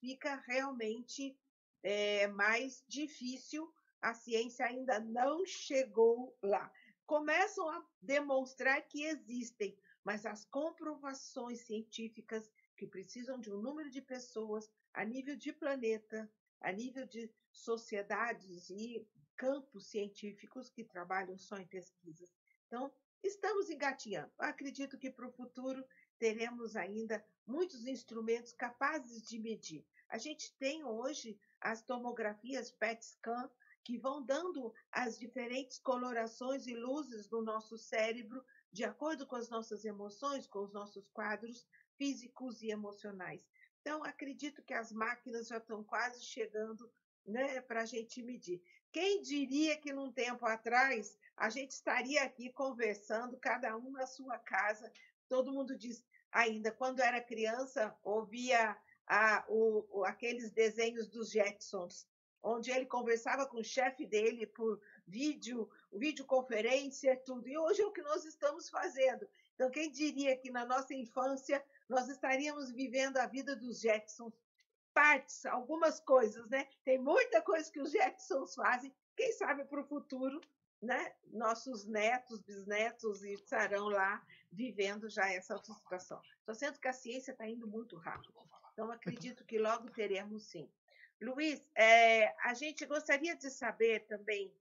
fica realmente é, mais difícil. A ciência ainda não chegou lá começam a demonstrar que existem, mas as comprovações científicas que precisam de um número de pessoas a nível de planeta, a nível de sociedades e campos científicos que trabalham só em pesquisas. Então, estamos engatinhando. Acredito que para o futuro teremos ainda muitos instrumentos capazes de medir. A gente tem hoje as tomografias PET scan, que vão dando as diferentes colorações e luzes do nosso cérebro, de acordo com as nossas emoções, com os nossos quadros físicos e emocionais. Então, acredito que as máquinas já estão quase chegando né, para a gente medir. Quem diria que num tempo atrás a gente estaria aqui conversando, cada um na sua casa, todo mundo diz ainda, quando era criança, ouvia a, ah, o, aqueles desenhos dos Jetsons onde ele conversava com o chefe dele por vídeo, videoconferência, tudo. E hoje é o que nós estamos fazendo. Então, quem diria que na nossa infância nós estaríamos vivendo a vida dos Jetsons? Partes, algumas coisas, né? Tem muita coisa que os Jetsons fazem. Quem sabe para o futuro, né? Nossos netos, bisnetos estarão lá vivendo já essa situação. Estou sendo que a ciência está indo muito rápido. Então, acredito que logo teremos, sim, Luiz, é, a gente gostaria de saber também,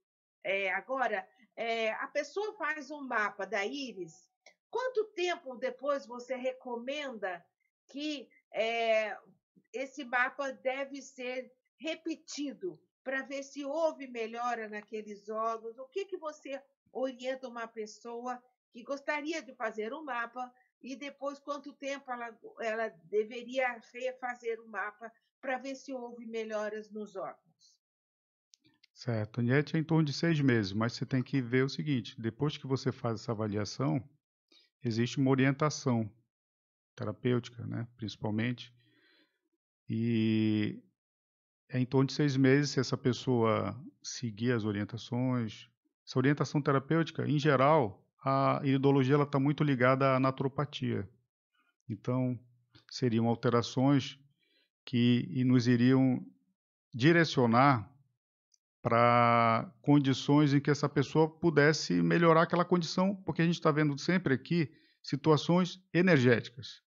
é, agora, é, a pessoa faz um mapa da íris, quanto tempo depois você recomenda que esse mapa deve ser repetido para ver se houve melhora naqueles órgãos? O que, que você orienta uma pessoa que gostaria de fazer um mapa e depois quanto tempo ela, ela deveria refazer o mapa para ver se houve melhoras nos órgãos. Certo. A NET é em torno de seis meses, mas você tem que ver o seguinte: depois que você faz essa avaliação, existe uma orientação terapêutica, né, principalmente. E é em torno de seis meses se essa pessoa seguir as orientações. Essa orientação terapêutica, em geral, a iridologia está muito ligada à naturopatia. Então, seriam alterações que nos iriam direcionar para condições em que essa pessoa pudesse melhorar aquela condição, porque a gente está vendo sempre aqui situações energéticas.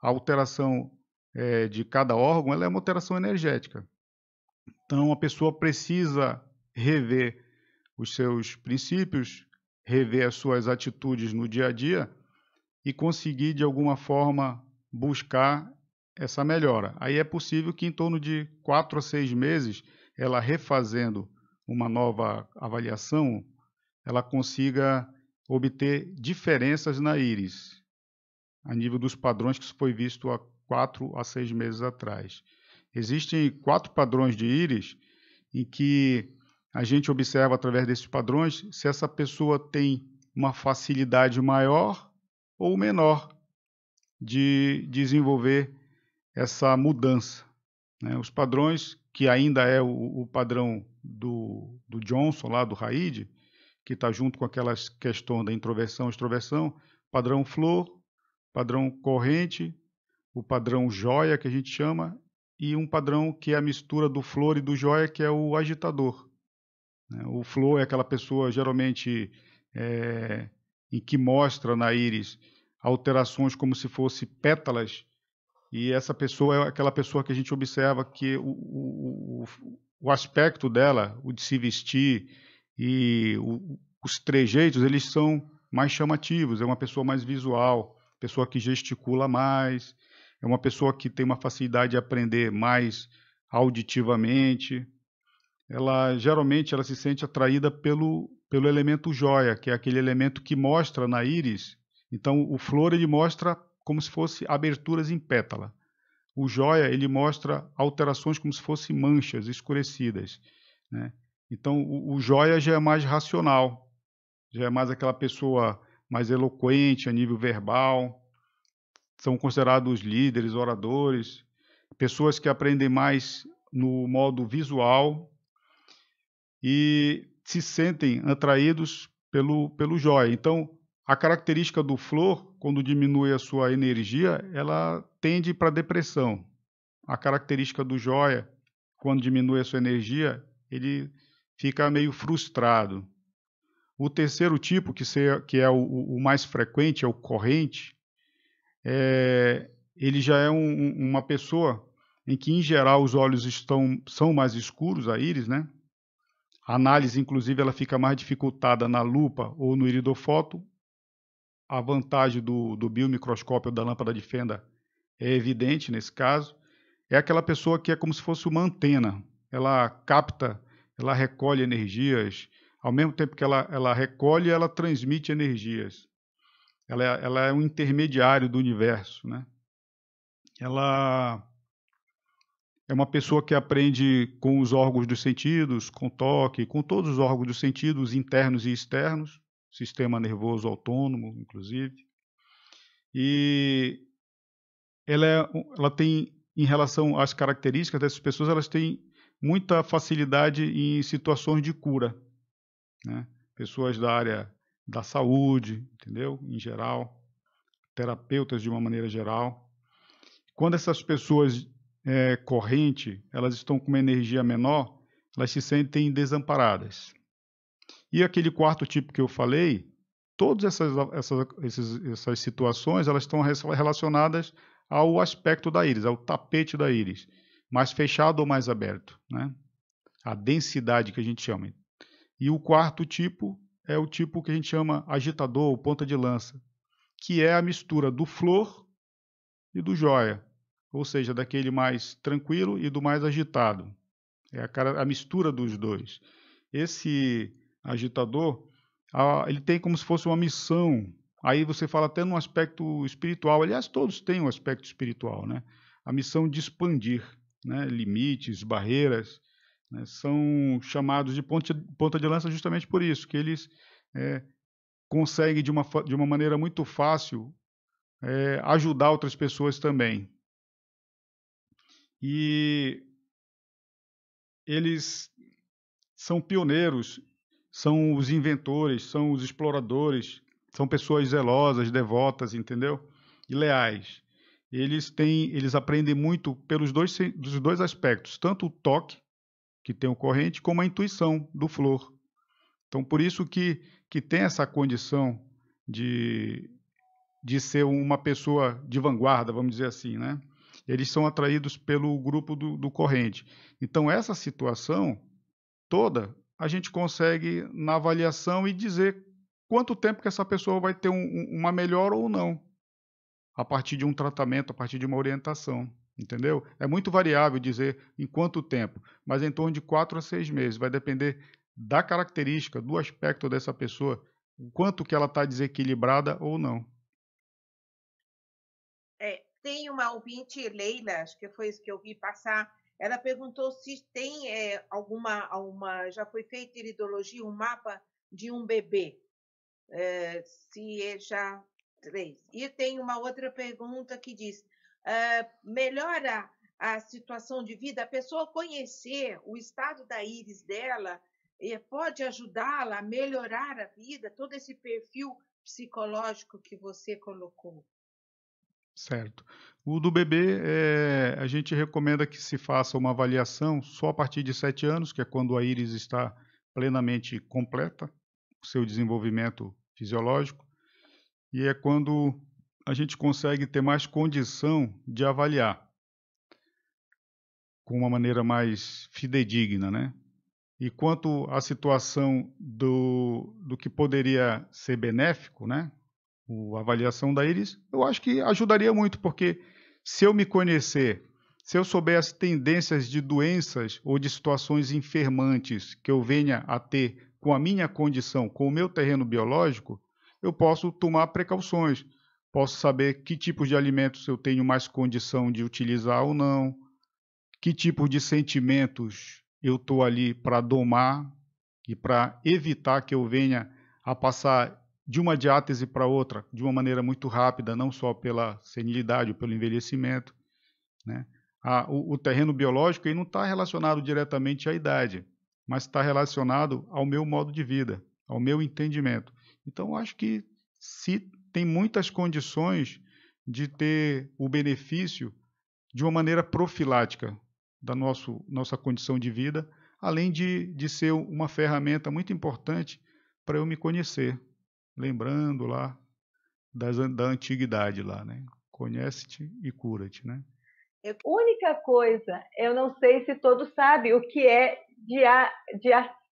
A alteração é, de cada órgão é uma alteração energética. Então, a pessoa precisa rever os seus princípios, rever as suas atitudes no dia a dia e conseguir, de alguma forma, buscar essa melhora. Aí é possível que em torno de 4 a 6 meses, ela refazendo uma nova avaliação, ela consiga obter diferenças na íris, a nível dos padrões que foi visto há 4 a 6 meses atrás. Existem quatro padrões de íris em que a gente observa através desses padrões se essa pessoa tem uma facilidade maior ou menor de desenvolver essa mudança. Né? Os padrões, que ainda é o, o padrão do, do, Johnson, lá do Raid, que está junto com aquelas questões da introversão extroversão, padrão flor, padrão corrente, o padrão joia, que a gente chama, e um padrão que é a mistura do flor e do joia, que é o agitador. Né? O flor é aquela pessoa, geralmente, é, em que mostra na íris alterações como se fossem pétalas e essa pessoa é aquela pessoa que a gente observa que o, o, o aspecto dela, o de se vestir e o, os trejeitos, eles são mais chamativos. É uma pessoa mais visual, pessoa que gesticula mais, é uma pessoa que tem uma facilidade de aprender mais auditivamente. Ela geralmente ela se sente atraída pelo, pelo elemento joia, que é aquele elemento que mostra na íris. Então o flor ele mostra como se fosse aberturas em pétala. O joia ele mostra alterações como se fossem manchas escurecidas. Né? Então o, o joia já é mais racional, já é mais aquela pessoa mais eloquente a nível verbal. São considerados líderes, oradores, pessoas que aprendem mais no modo visual e se sentem atraídos pelo, pelo joia. Então, a característica do flor, quando diminui a sua energia, ela tende para depressão. A característica do joia, quando diminui a sua energia, ele fica meio frustrado. O terceiro tipo, que, é o, mais frequente, é o corrente, é, ele já é um, uma pessoa em que, em geral, os olhos estão, são mais escuros, a íris, né? A análise, inclusive, ela fica mais dificultada na lupa ou no iridofoto, a vantagem do, do biomicroscópio da lâmpada de fenda é evidente nesse caso. É aquela pessoa que é como se fosse uma antena. Ela capta, ela recolhe energias. Ao mesmo tempo que ela, ela recolhe, ela transmite energias. Ela, é, ela é um intermediário do universo. Né? Ela é uma pessoa que aprende com os órgãos dos sentidos, com toque, com todos os órgãos dos sentidos internos e externos sistema nervoso autônomo, inclusive. E ela, é, ela tem, em relação às características dessas pessoas, elas têm muita facilidade em situações de cura. Né? Pessoas da área da saúde, entendeu? Em geral, terapeutas de uma maneira geral. Quando essas pessoas é, corrente, elas estão com uma energia menor, elas se sentem desamparadas. E aquele quarto tipo que eu falei, todas essas, essas, essas, essas situações elas estão relacionadas ao aspecto da íris, ao tapete da íris, mais fechado ou mais aberto, né? a densidade que a gente chama. E o quarto tipo é o tipo que a gente chama agitador ou ponta de lança, que é a mistura do flor e do joia, ou seja, daquele mais tranquilo e do mais agitado. É a, cara, a mistura dos dois. Esse agitador, ele tem como se fosse uma missão. Aí você fala até num aspecto espiritual. Aliás, todos têm um aspecto espiritual, né? A missão de expandir, né? Limites, barreiras, né? são chamados de ponta, ponta de lança justamente por isso, que eles é, conseguem de uma, de uma maneira muito fácil é, ajudar outras pessoas também. E eles são pioneiros são os inventores, são os exploradores, são pessoas zelosas, devotas, entendeu? E leais. Eles têm, eles aprendem muito pelos dois, dos dois aspectos, tanto o toque que tem o corrente, como a intuição do flor. Então, por isso que que tem essa condição de de ser uma pessoa de vanguarda, vamos dizer assim, né? Eles são atraídos pelo grupo do, do corrente. Então, essa situação toda a gente consegue, na avaliação, e dizer quanto tempo que essa pessoa vai ter um, uma melhora ou não, a partir de um tratamento, a partir de uma orientação. Entendeu? É muito variável dizer em quanto tempo, mas em torno de quatro a seis meses. Vai depender da característica, do aspecto dessa pessoa, quanto que ela está desequilibrada ou não. É, tem uma ouvinte, Leila, acho que foi isso que eu vi passar, ela perguntou se tem é, alguma, alguma, já foi feita iridologia, um mapa de um bebê, é, se é já três. E tem uma outra pergunta que diz: é, melhora a situação de vida? A pessoa conhecer o estado da íris dela pode ajudá-la a melhorar a vida, todo esse perfil psicológico que você colocou? Certo. O do bebê, é, a gente recomenda que se faça uma avaliação só a partir de 7 anos, que é quando a íris está plenamente completa, seu desenvolvimento fisiológico, e é quando a gente consegue ter mais condição de avaliar com uma maneira mais fidedigna, né? E quanto à situação do, do que poderia ser benéfico, né? a avaliação da íris, eu acho que ajudaria muito, porque se eu me conhecer, se eu soubesse tendências de doenças ou de situações enfermantes que eu venha a ter com a minha condição, com o meu terreno biológico, eu posso tomar precauções. Posso saber que tipos de alimentos eu tenho mais condição de utilizar ou não, que tipo de sentimentos eu estou ali para domar e para evitar que eu venha a passar de uma diátese para outra de uma maneira muito rápida, não só pela senilidade ou pelo envelhecimento. Né? A, o, o, terreno biológico não está relacionado diretamente à idade, mas está relacionado ao meu modo de vida, ao meu entendimento. Então, acho que se tem muitas condições de ter o benefício de uma maneira profilática da nosso, nossa condição de vida, além de, de ser uma ferramenta muito importante para eu me conhecer, lembrando lá das, da antiguidade lá, né? Conhece-te e cura-te, né? única coisa, eu não sei se todos sabem o que é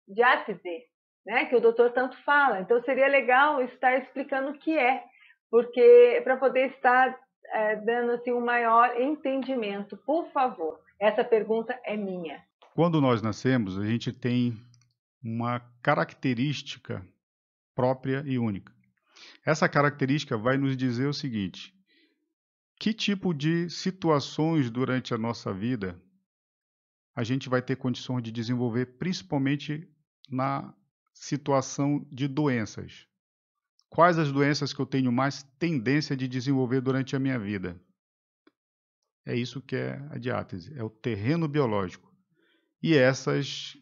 diátise, né? Que o doutor tanto fala. Então seria legal estar explicando o que é, porque para poder estar é, dando assim um maior entendimento, por favor. Essa pergunta é minha. Quando nós nascemos, a gente tem uma característica própria e única. Essa característica vai nos dizer o seguinte: que tipo de situações durante a nossa vida a gente vai ter condições de desenvolver, principalmente na situação de doenças? Quais as doenças que eu tenho mais tendência de desenvolver durante a minha vida? É isso que é a diátese, é o terreno biológico. E essas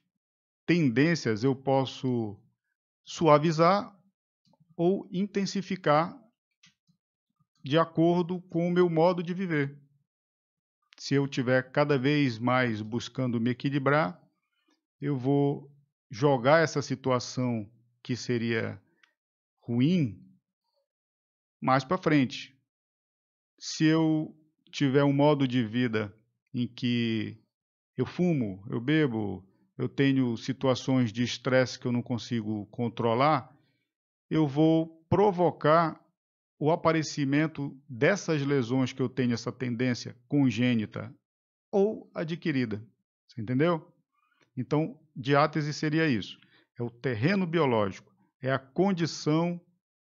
tendências eu posso suavizar ou intensificar de acordo com o meu modo de viver. Se eu tiver cada vez mais buscando me equilibrar, eu vou jogar essa situação que seria ruim mais para frente. Se eu tiver um modo de vida em que eu fumo, eu bebo, eu tenho situações de estresse que eu não consigo controlar, eu vou provocar o aparecimento dessas lesões que eu tenho essa tendência congênita ou adquirida. Você entendeu? Então, diátese seria isso. É o terreno biológico, é a condição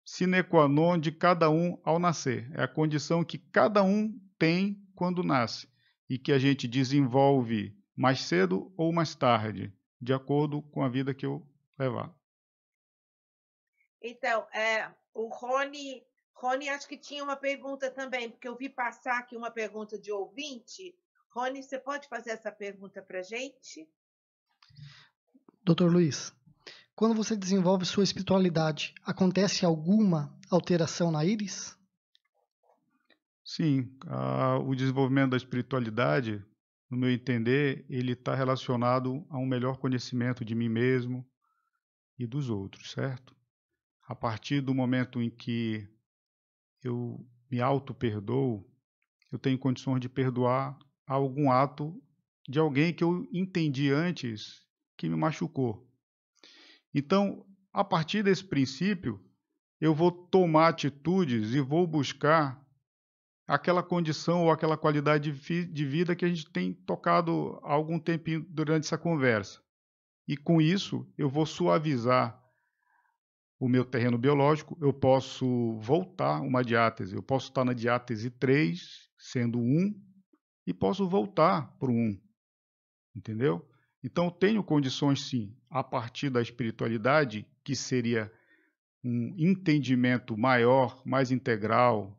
sine qua non de cada um ao nascer. É a condição que cada um tem quando nasce e que a gente desenvolve mais cedo ou mais tarde, de acordo com a vida que eu levar. Então, é, o Rony, Rony acho que tinha uma pergunta também, porque eu vi passar aqui uma pergunta de ouvinte. Rony, você pode fazer essa pergunta para a gente? Doutor Luiz, quando você desenvolve sua espiritualidade, acontece alguma alteração na íris? Sim, a, o desenvolvimento da espiritualidade no meu entender, ele está relacionado a um melhor conhecimento de mim mesmo e dos outros, certo? A partir do momento em que eu me auto-perdoo, eu tenho condições de perdoar algum ato de alguém que eu entendi antes que me machucou. Então, a partir desse princípio, eu vou tomar atitudes e vou buscar aquela condição ou aquela qualidade de vida que a gente tem tocado há algum tempinho durante essa conversa. E com isso, eu vou suavizar o meu terreno biológico, eu posso voltar uma diátese, eu posso estar na diátese 3, sendo 1, e posso voltar para o 1. Entendeu? Então, eu tenho condições, sim, a partir da espiritualidade, que seria um entendimento maior, mais integral,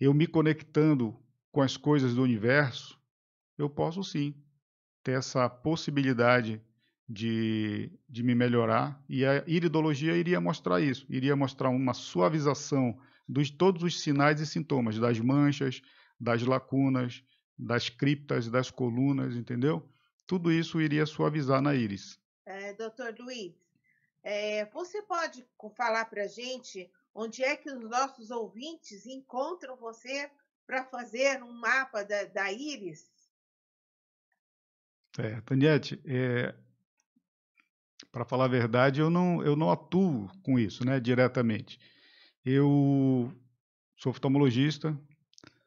eu me conectando com as coisas do universo, eu posso sim ter essa possibilidade de, de me melhorar. E a iridologia iria mostrar isso, iria mostrar uma suavização de todos os sinais e sintomas, das manchas, das lacunas, das criptas, das colunas, entendeu? Tudo isso iria suavizar na íris. É, Dr. Luiz, é, você pode falar para a gente Onde é que os nossos ouvintes encontram você para fazer um mapa da, da íris? É, Taniete, é, para falar a verdade, eu não, eu não atuo com isso né, diretamente. Eu sou oftalmologista.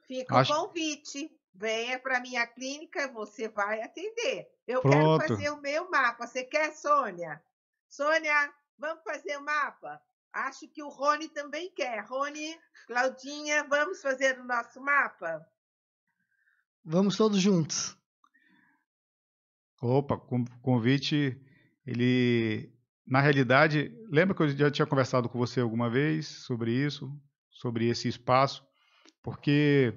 Fica acho... o convite. Venha para minha clínica, você vai atender. Eu Pronto. quero fazer o meu mapa. Você quer, Sônia? Sônia, vamos fazer o mapa? Acho que o Rony também quer. Rony, Claudinha, vamos fazer o nosso mapa? Vamos todos juntos. Opa, convite, ele na realidade, lembra que eu já tinha conversado com você alguma vez sobre isso, sobre esse espaço, porque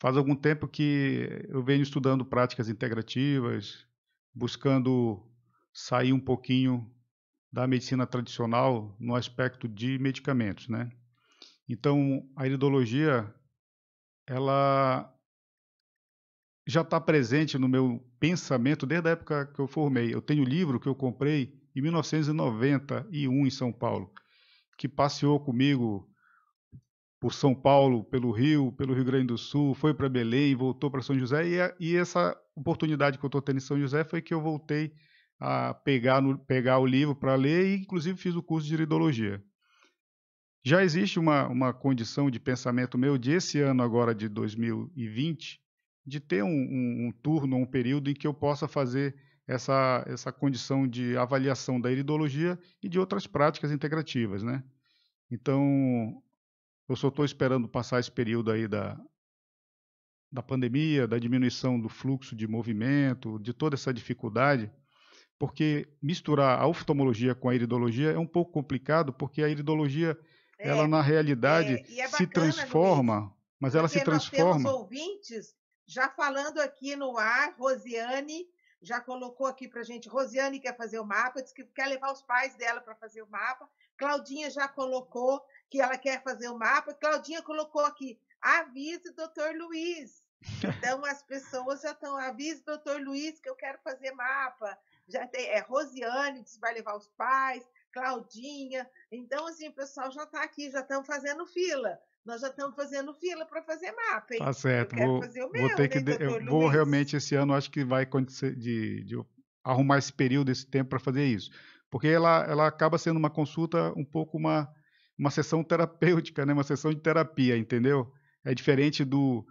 faz algum tempo que eu venho estudando práticas integrativas, buscando sair um pouquinho da medicina tradicional no aspecto de medicamentos, né? Então, a iridologia ela já está presente no meu pensamento desde a época que eu formei. Eu tenho um livro que eu comprei em 1991 em São Paulo, que passeou comigo por São Paulo, pelo Rio, pelo Rio Grande do Sul, foi para Belém, voltou para São José e, a, e essa oportunidade que eu estou tendo em São José foi que eu voltei a pegar, no, pegar o livro para ler e, inclusive, fiz o curso de iridologia. Já existe uma, uma condição de pensamento meu de esse ano agora de 2020 de ter um, um, um turno, um período em que eu possa fazer essa, essa condição de avaliação da iridologia e de outras práticas integrativas, né? Então, eu só estou esperando passar esse período aí da, da pandemia, da diminuição do fluxo de movimento, de toda essa dificuldade, porque misturar a oftalmologia com a iridologia é um pouco complicado, porque a iridologia, é, ela na realidade é, é se transforma, Luiz, mas ela se transforma. Nós temos ouvintes já falando aqui no ar, Rosiane já colocou aqui para gente, Rosiane quer fazer o mapa, diz que quer levar os pais dela para fazer o mapa, Claudinha já colocou que ela quer fazer o mapa, Claudinha colocou aqui, avise o doutor Luiz. Então as pessoas já estão, avise o doutor Luiz que eu quero fazer mapa já tem é, Rosiane disse que vai levar os pais, Claudinha. Então, assim, o pessoal já está aqui, já estão fazendo fila. Nós já estamos fazendo fila para fazer mapa. Hein? Tá certo. Eu vou, fazer o meu, ter que né, de, eu Luiz? vou realmente esse ano, acho que vai acontecer de, de arrumar esse período, esse tempo para fazer isso, porque ela, ela acaba sendo uma consulta um pouco uma uma sessão terapêutica, né? Uma sessão de terapia, entendeu? É diferente do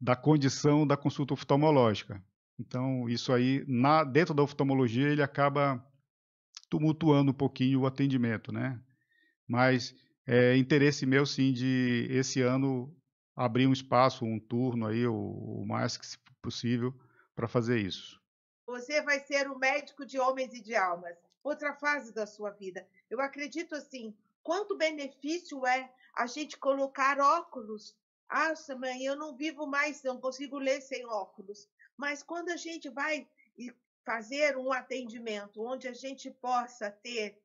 da condição da consulta oftalmológica. Então, isso aí, na, dentro da oftalmologia, ele acaba tumultuando um pouquinho o atendimento, né? Mas é interesse meu, sim, de esse ano abrir um espaço, um turno aí, o, o mais que possível, para fazer isso. Você vai ser o médico de homens e de almas. Outra fase da sua vida. Eu acredito, assim, quanto benefício é a gente colocar óculos. Ah, mãe, eu não vivo mais, não consigo ler sem óculos. Mas quando a gente vai fazer um atendimento onde a gente possa ter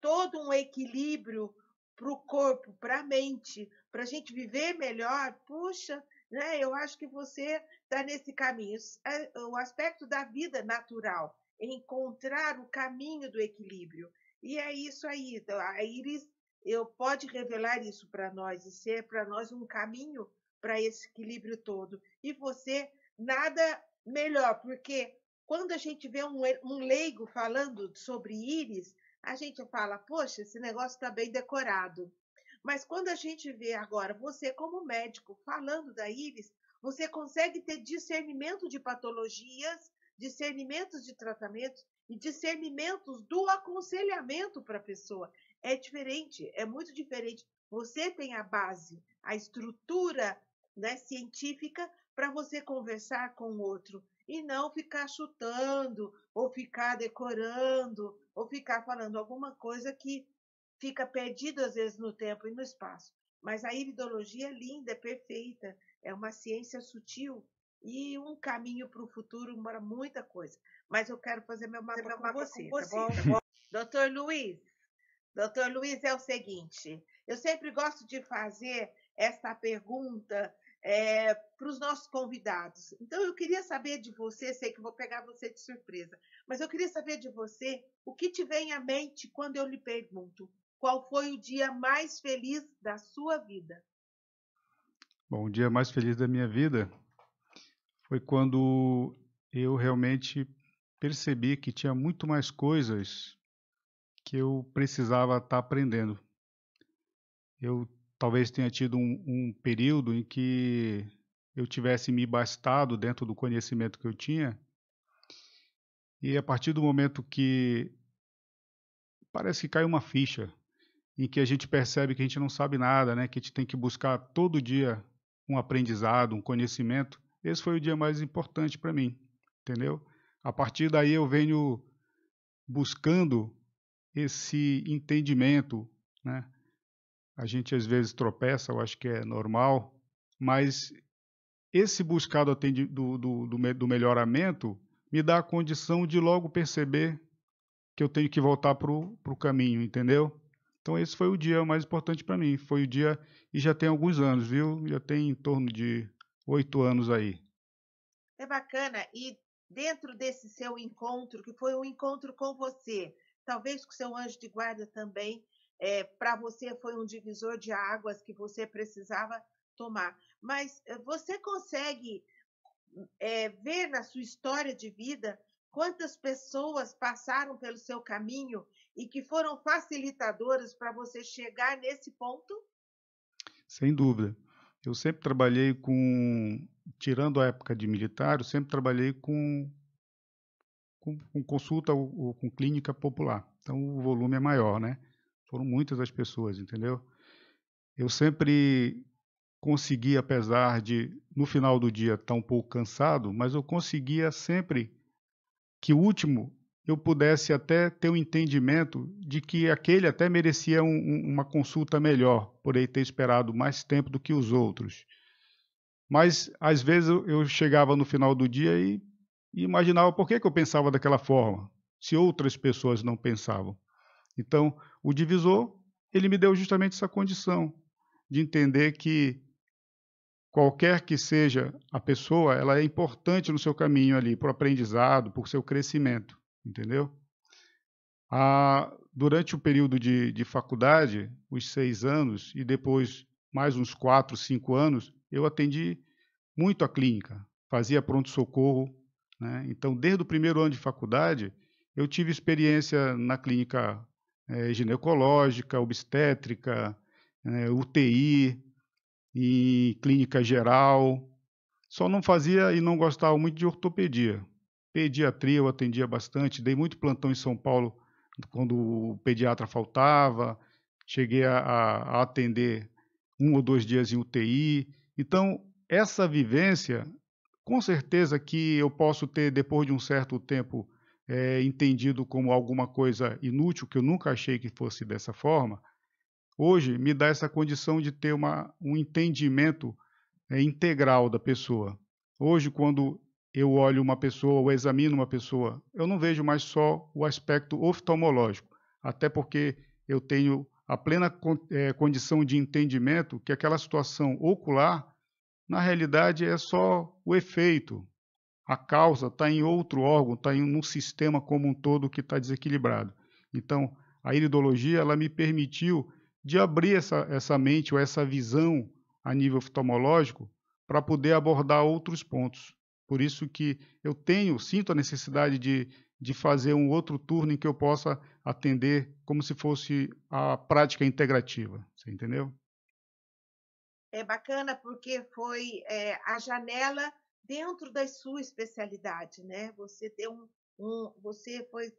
todo um equilíbrio para o corpo, para a mente, para a gente viver melhor, puxa, né? Eu acho que você está nesse caminho. É, o aspecto da vida natural, encontrar o caminho do equilíbrio. E é isso aí. Então, a Iris eu, pode revelar isso para nós e ser para nós um caminho para esse equilíbrio todo. E você, nada melhor, porque quando a gente vê um, um leigo falando sobre íris, a gente fala, poxa, esse negócio está bem decorado. Mas quando a gente vê agora você, como médico, falando da íris, você consegue ter discernimento de patologias, discernimentos de tratamentos e discernimentos do aconselhamento para a pessoa. É diferente, é muito diferente. Você tem a base, a estrutura né, científica, para você conversar com o outro e não ficar chutando ou ficar decorando ou ficar falando alguma coisa que fica perdido às vezes no tempo e no espaço. Mas a iridologia é linda, é perfeita, é uma ciência sutil e um caminho para o futuro para muita coisa. Mas eu quero fazer meu mapa, com, você, com você, tá bom? Tá bom? Doutor Luiz, doutor Luiz, é o seguinte, eu sempre gosto de fazer esta pergunta é, para os nossos convidados. Então, eu queria saber de você, sei que vou pegar você de surpresa, mas eu queria saber de você o que te vem à mente quando eu lhe pergunto qual foi o dia mais feliz da sua vida? Bom, o dia mais feliz da minha vida foi quando eu realmente percebi que tinha muito mais coisas que eu precisava estar aprendendo. Eu talvez tenha tido um, um período em que eu tivesse me bastado dentro do conhecimento que eu tinha. E a partir do momento que parece que cai uma ficha, em que a gente percebe que a gente não sabe nada, né? que a gente tem que buscar todo dia um aprendizado, um conhecimento. Esse foi o dia mais importante para mim, entendeu? A partir daí eu venho buscando esse entendimento, né? a gente às vezes tropeça, eu acho que é normal, mas esse buscar do, do, do, do melhoramento me dá a condição de logo perceber que eu tenho que voltar para o caminho, entendeu? Então esse foi o dia mais importante para mim, foi o dia, e já tem alguns anos, viu? Já tem em torno de oito anos aí. É bacana, e dentro desse seu encontro, que foi um encontro com você, talvez com seu anjo de guarda também, é, eh, para você foi um divisor de águas que você precisava tomar. Mas eh, você consegue é, ver na sua história de vida quantas pessoas passaram pelo seu caminho e que foram facilitadoras para você chegar nesse ponto? Sem dúvida. Eu sempre trabalhei com, tirando a época de militar, eu sempre trabalhei com, com, com consulta ou, ou com clínica popular. Então o volume é maior, né? Foram muitas as pessoas, entendeu? Eu sempre consegui, apesar de no final do dia estar tá um pouco cansado, mas eu conseguia sempre que o último eu pudesse até ter o um entendimento de que aquele até merecia um, um, uma consulta melhor, por ter esperado mais tempo do que os outros. Mas às vezes eu chegava no final do dia e, e imaginava por que, que eu pensava daquela forma, se outras pessoas não pensavam. Então, o divisor, ele me deu justamente essa condição de entender que qualquer que seja a pessoa, ela é importante no seu caminho ali, para o aprendizado, para o seu crescimento, entendeu? Ah, durante o período de, de faculdade, os seis anos, e depois mais uns quatro, cinco anos, eu atendi muito a clínica, fazia pronto-socorro. Né? Então, desde o primeiro ano de faculdade, eu tive experiência na clínica é, ginecológica, obstétrica, é, né, UTI, e clínica geral. Só não fazia e não gostava muito de ortopedia. Pediatria eu atendia bastante, dei muito plantão em São Paulo quando o pediatra faltava, cheguei a, a atender um ou dois dias em UTI. Então, essa vivência, com certeza que eu posso ter depois de um certo tempo é, entendido como alguma coisa inútil, que eu nunca achei que fosse dessa forma, hoje me dá essa condição de ter uma, um entendimento é, integral da pessoa. Hoje, quando eu olho uma pessoa ou examino uma pessoa, eu não vejo mais só o aspecto oftalmológico, até porque eu tenho a plena é, condição de entendimento que aquela situação ocular, na realidade, é só o efeito, a causa está em outro órgão, está em um sistema como um todo que está desequilibrado. Então, a iridologia ela me permitiu de abrir essa, essa mente ou essa visão a nível oftalmológico para poder abordar outros pontos. Por isso que eu tenho, sinto a necessidade de, de fazer um outro turno em que eu possa atender como se fosse a prática integrativa. Você entendeu? É bacana porque foi é, a janela dentro da sua especialidade, né? Você tem um, um você foi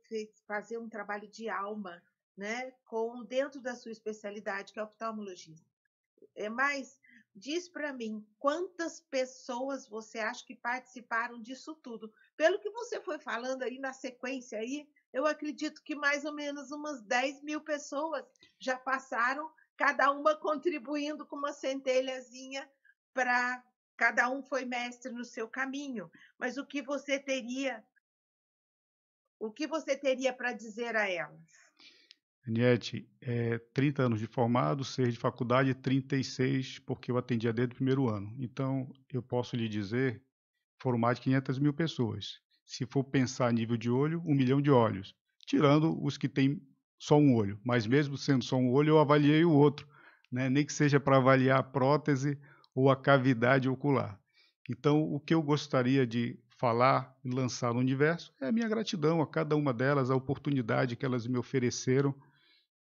fazer um trabalho de alma, né? Com dentro da sua especialidade, que é oftalmologia. É mais, diz para mim quantas pessoas você acha que participaram disso tudo? Pelo que você foi falando aí na sequência aí, eu acredito que mais ou menos umas 10 mil pessoas já passaram, cada uma contribuindo com uma centelhazinha para Cada um foi mestre no seu caminho, mas o que você teria o que você teria para dizer a elas? Aniette, é, 30 anos de formado, 6 de faculdade, 36 porque eu atendia desde o primeiro ano. Então, eu posso lhe dizer, foram mais de 500 mil pessoas. Se for pensar a nível de olho, um milhão de olhos, tirando os que têm só um olho. Mas mesmo sendo só um olho, eu avaliei o outro, né? nem que seja para avaliar a prótese ou a cavidade ocular. Então, o que eu gostaria de falar e lançar no universo é a minha gratidão a cada uma delas, a oportunidade que elas me ofereceram,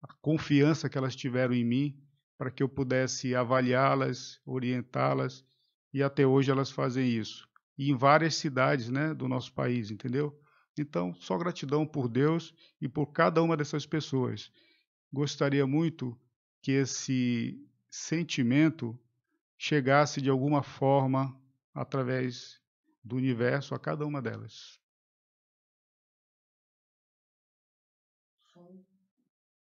a confiança que elas tiveram em mim para que eu pudesse avaliá-las, orientá-las e até hoje elas fazem isso. E em várias cidades, né, do nosso país, entendeu? Então, só gratidão por Deus e por cada uma dessas pessoas. Gostaria muito que esse sentimento chegasse de alguma forma através do universo a cada uma delas.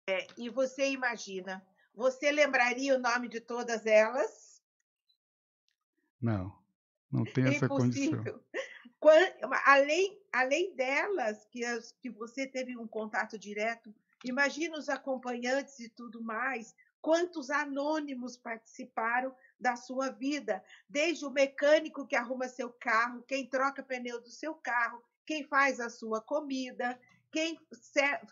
É, e você imagina, você lembraria o nome de todas elas? Não, não tem essa condição. Quando, além, além delas, que, as, que você teve um contato direto, imagina os acompanhantes e tudo mais, quantos anônimos participaram da sua vida, desde o mecânico que arruma seu carro, quem troca pneu do seu carro, quem faz a sua comida, quem,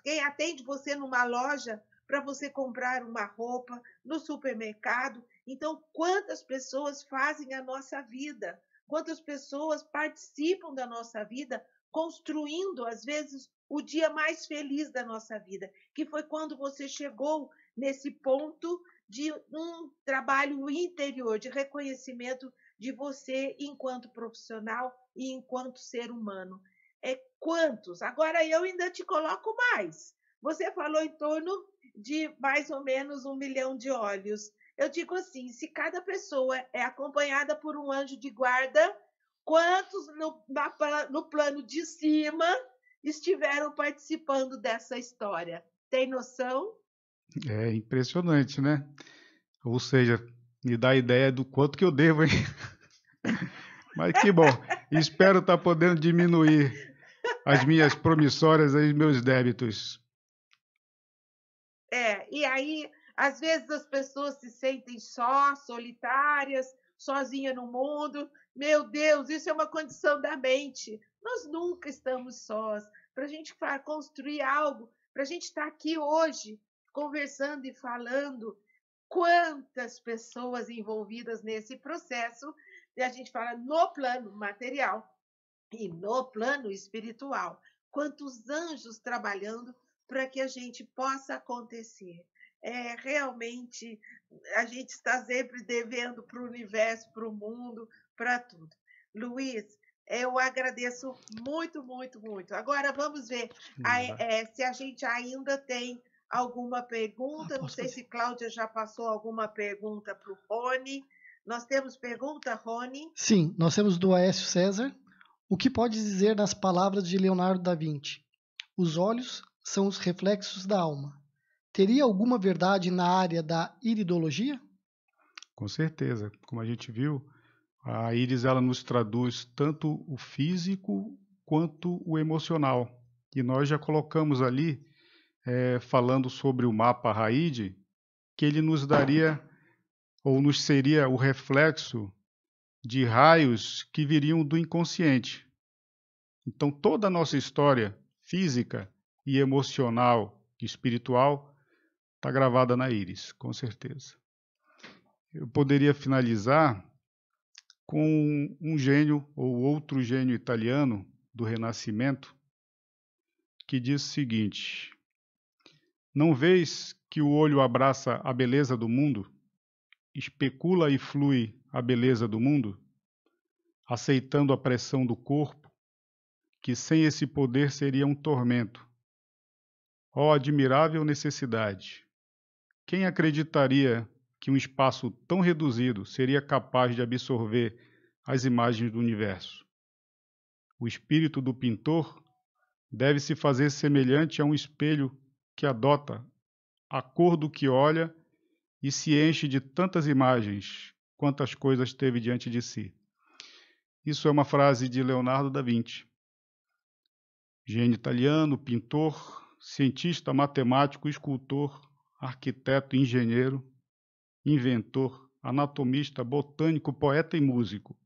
quem atende você numa loja para você comprar uma roupa, no supermercado. Então, quantas pessoas fazem a nossa vida? Quantas pessoas participam da nossa vida, construindo, às vezes, o dia mais feliz da nossa vida, que foi quando você chegou nesse ponto de um trabalho interior, de reconhecimento de você enquanto profissional e enquanto ser humano. É quantos? Agora eu ainda te coloco mais. Você falou em torno de mais ou menos um milhão de olhos. Eu digo assim: se cada pessoa é acompanhada por um anjo de guarda, quantos no, na, no plano de cima estiveram participando dessa história? Tem noção? É impressionante, né? Ou seja, me dá a ideia do quanto que eu devo, hein? Mas que bom. Espero estar tá podendo diminuir as minhas promissórias e meus débitos. É, e aí, às vezes as pessoas se sentem só, solitárias, sozinha no mundo. Meu Deus, isso é uma condição da mente. Nós nunca estamos sós. Para a gente construir algo, para a gente estar tá aqui hoje, conversando e falando quantas pessoas envolvidas nesse processo, e a gente fala no plano material e no plano espiritual, quantos anjos trabalhando para que a gente possa acontecer. É, realmente, a gente está sempre devendo para o universo, para o mundo, para tudo. Luiz, eu agradeço muito, muito, muito. Agora vamos ver a, é, se a gente ainda tem alguma pergunta. Ah, Não sei fazer. se Cláudia já passou alguma pergunta para o Rony. Nós temos pergunta, Rony? Sim, nós temos do Aécio César. O que pode dizer nas palavras de Leonardo da Vinci? Os olhos são os reflexos da alma. Teria alguma verdade na área da iridologia? Com certeza. Como a gente viu, a íris ela nos traduz tanto o físico quanto o emocional. E nós já colocamos ali é, falando sobre o mapa Raid, que ele nos daria ou nos seria o reflexo de raios que viriam do inconsciente. Então, toda a nossa história física e emocional e espiritual está gravada na íris, com certeza. Eu poderia finalizar com um gênio ou outro gênio italiano do Renascimento que diz o seguinte: não vês que o olho abraça a beleza do mundo? Especula e flui a beleza do mundo? Aceitando a pressão do corpo, que sem esse poder seria um tormento. Ó oh, admirável necessidade! Quem acreditaria que um espaço tão reduzido seria capaz de absorver as imagens do universo? O espírito do pintor deve se fazer semelhante a um espelho que adota, a cor do que olha e se enche de tantas imagens quantas coisas teve diante de si. Isso é uma frase de Leonardo da Vinci. Gênio italiano, pintor, cientista, matemático, escultor, arquiteto, engenheiro, inventor, anatomista, botânico, poeta e músico.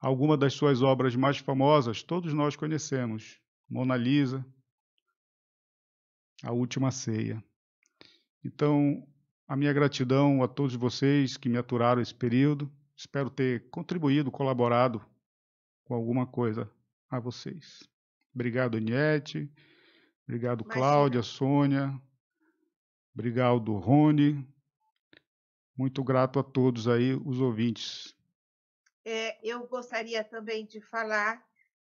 Algumas das suas obras mais famosas todos nós conhecemos: Mona Lisa, a última ceia. Então, a minha gratidão a todos vocês que me aturaram esse período. Espero ter contribuído, colaborado com alguma coisa a vocês. Obrigado, Aniette. Obrigado, Imagina. Cláudia, Sônia. Obrigado, Rony. Muito grato a todos aí, os ouvintes. É, eu gostaria também de falar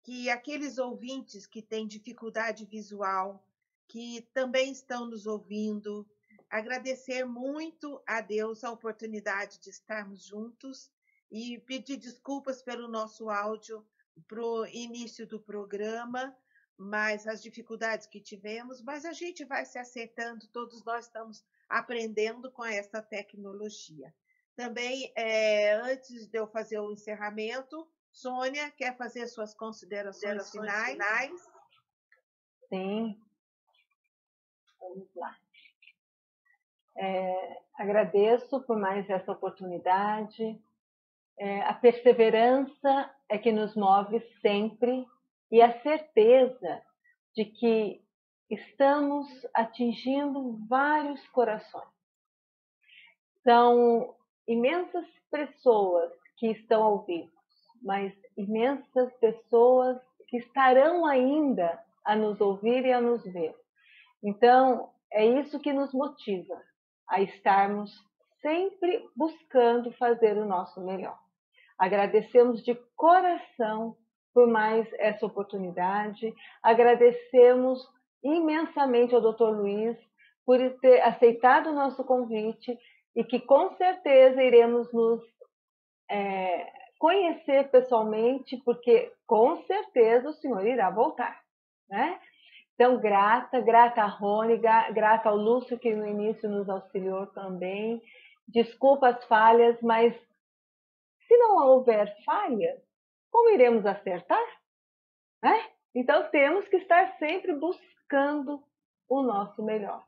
que aqueles ouvintes que têm dificuldade visual, que também estão nos ouvindo. Agradecer muito a Deus a oportunidade de estarmos juntos e pedir desculpas pelo nosso áudio para o início do programa, mas as dificuldades que tivemos, mas a gente vai se acertando, todos nós estamos aprendendo com essa tecnologia. Também, é, antes de eu fazer o encerramento, Sônia quer fazer suas considerações, considerações finais. finais. Sim, lá. É, agradeço por mais essa oportunidade. É, a perseverança é que nos move sempre e a certeza de que estamos atingindo vários corações. São imensas pessoas que estão ao vivo, mas imensas pessoas que estarão ainda a nos ouvir e a nos ver. Então, é isso que nos motiva a estarmos sempre buscando fazer o nosso melhor. Agradecemos de coração por mais essa oportunidade, agradecemos imensamente ao Dr. Luiz por ter aceitado o nosso convite e que com certeza iremos nos é, conhecer pessoalmente, porque com certeza o senhor irá voltar, né? Então, grata, grata a Rony, grata ao Lúcio, que no início nos auxiliou também. Desculpa as falhas, mas se não houver falha, como iremos acertar? Né? Então, temos que estar sempre buscando o nosso melhor.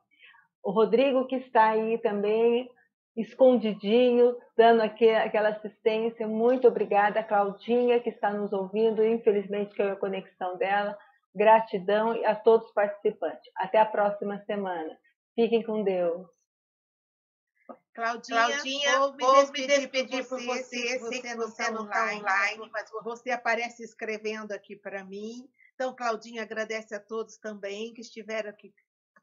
O Rodrigo, que está aí também, escondidinho, dando aquela assistência. Muito obrigada, Claudinha, que está nos ouvindo. Infelizmente, que a conexão dela Gratidão a todos os participantes. Até a próxima semana. Fiquem com Deus. Claudinha, Claudinha vou, vou me despedir, por você, por você, sei que você não está online, online, mas você aparece escrevendo aqui para mim. Então, Claudinha, agradece a todos também que estiveram aqui,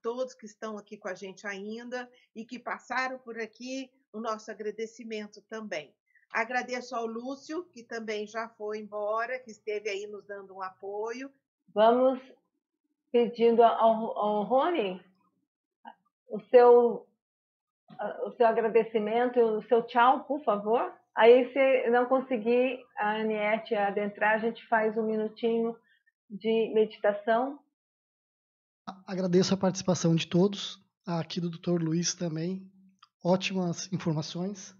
todos que estão aqui com a gente ainda e que passaram por aqui, o nosso agradecimento também. Agradeço ao Lúcio, que também já foi embora, que esteve aí nos dando um apoio, Vamos pedindo ao, ao Rony o seu, o seu agradecimento, o seu tchau, por favor. Aí, se não conseguir a Aniette adentrar, a gente faz um minutinho de meditação. Agradeço a participação de todos, aqui do Dr. Luiz também. Ótimas informações.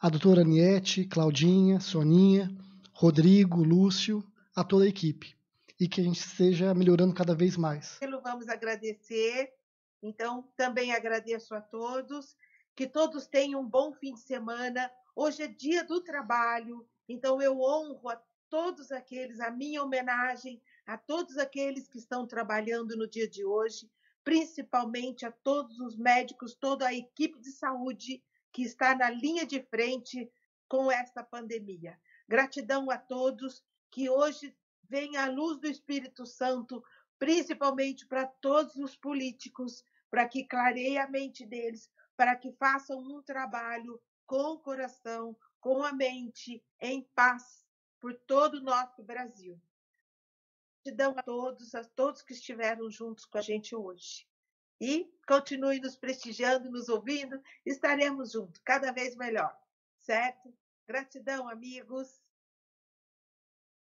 A doutora Aniette, Claudinha, Soninha, Rodrigo, Lúcio, a toda a equipe e que a gente seja melhorando cada vez mais. Vamos agradecer. Então, também agradeço a todos. Que todos tenham um bom fim de semana. Hoje é dia do trabalho, então eu honro a todos aqueles, a minha homenagem a todos aqueles que estão trabalhando no dia de hoje, principalmente a todos os médicos, toda a equipe de saúde que está na linha de frente com esta pandemia. Gratidão a todos que hoje venha a luz do Espírito Santo, principalmente para todos os políticos, para que clareie a mente deles, para que façam um trabalho com o coração, com a mente, em paz por todo o nosso Brasil. Gratidão a todos, a todos que estiveram juntos com a gente hoje. E continue nos prestigiando, nos ouvindo, estaremos juntos, cada vez melhor, certo? Gratidão, amigos.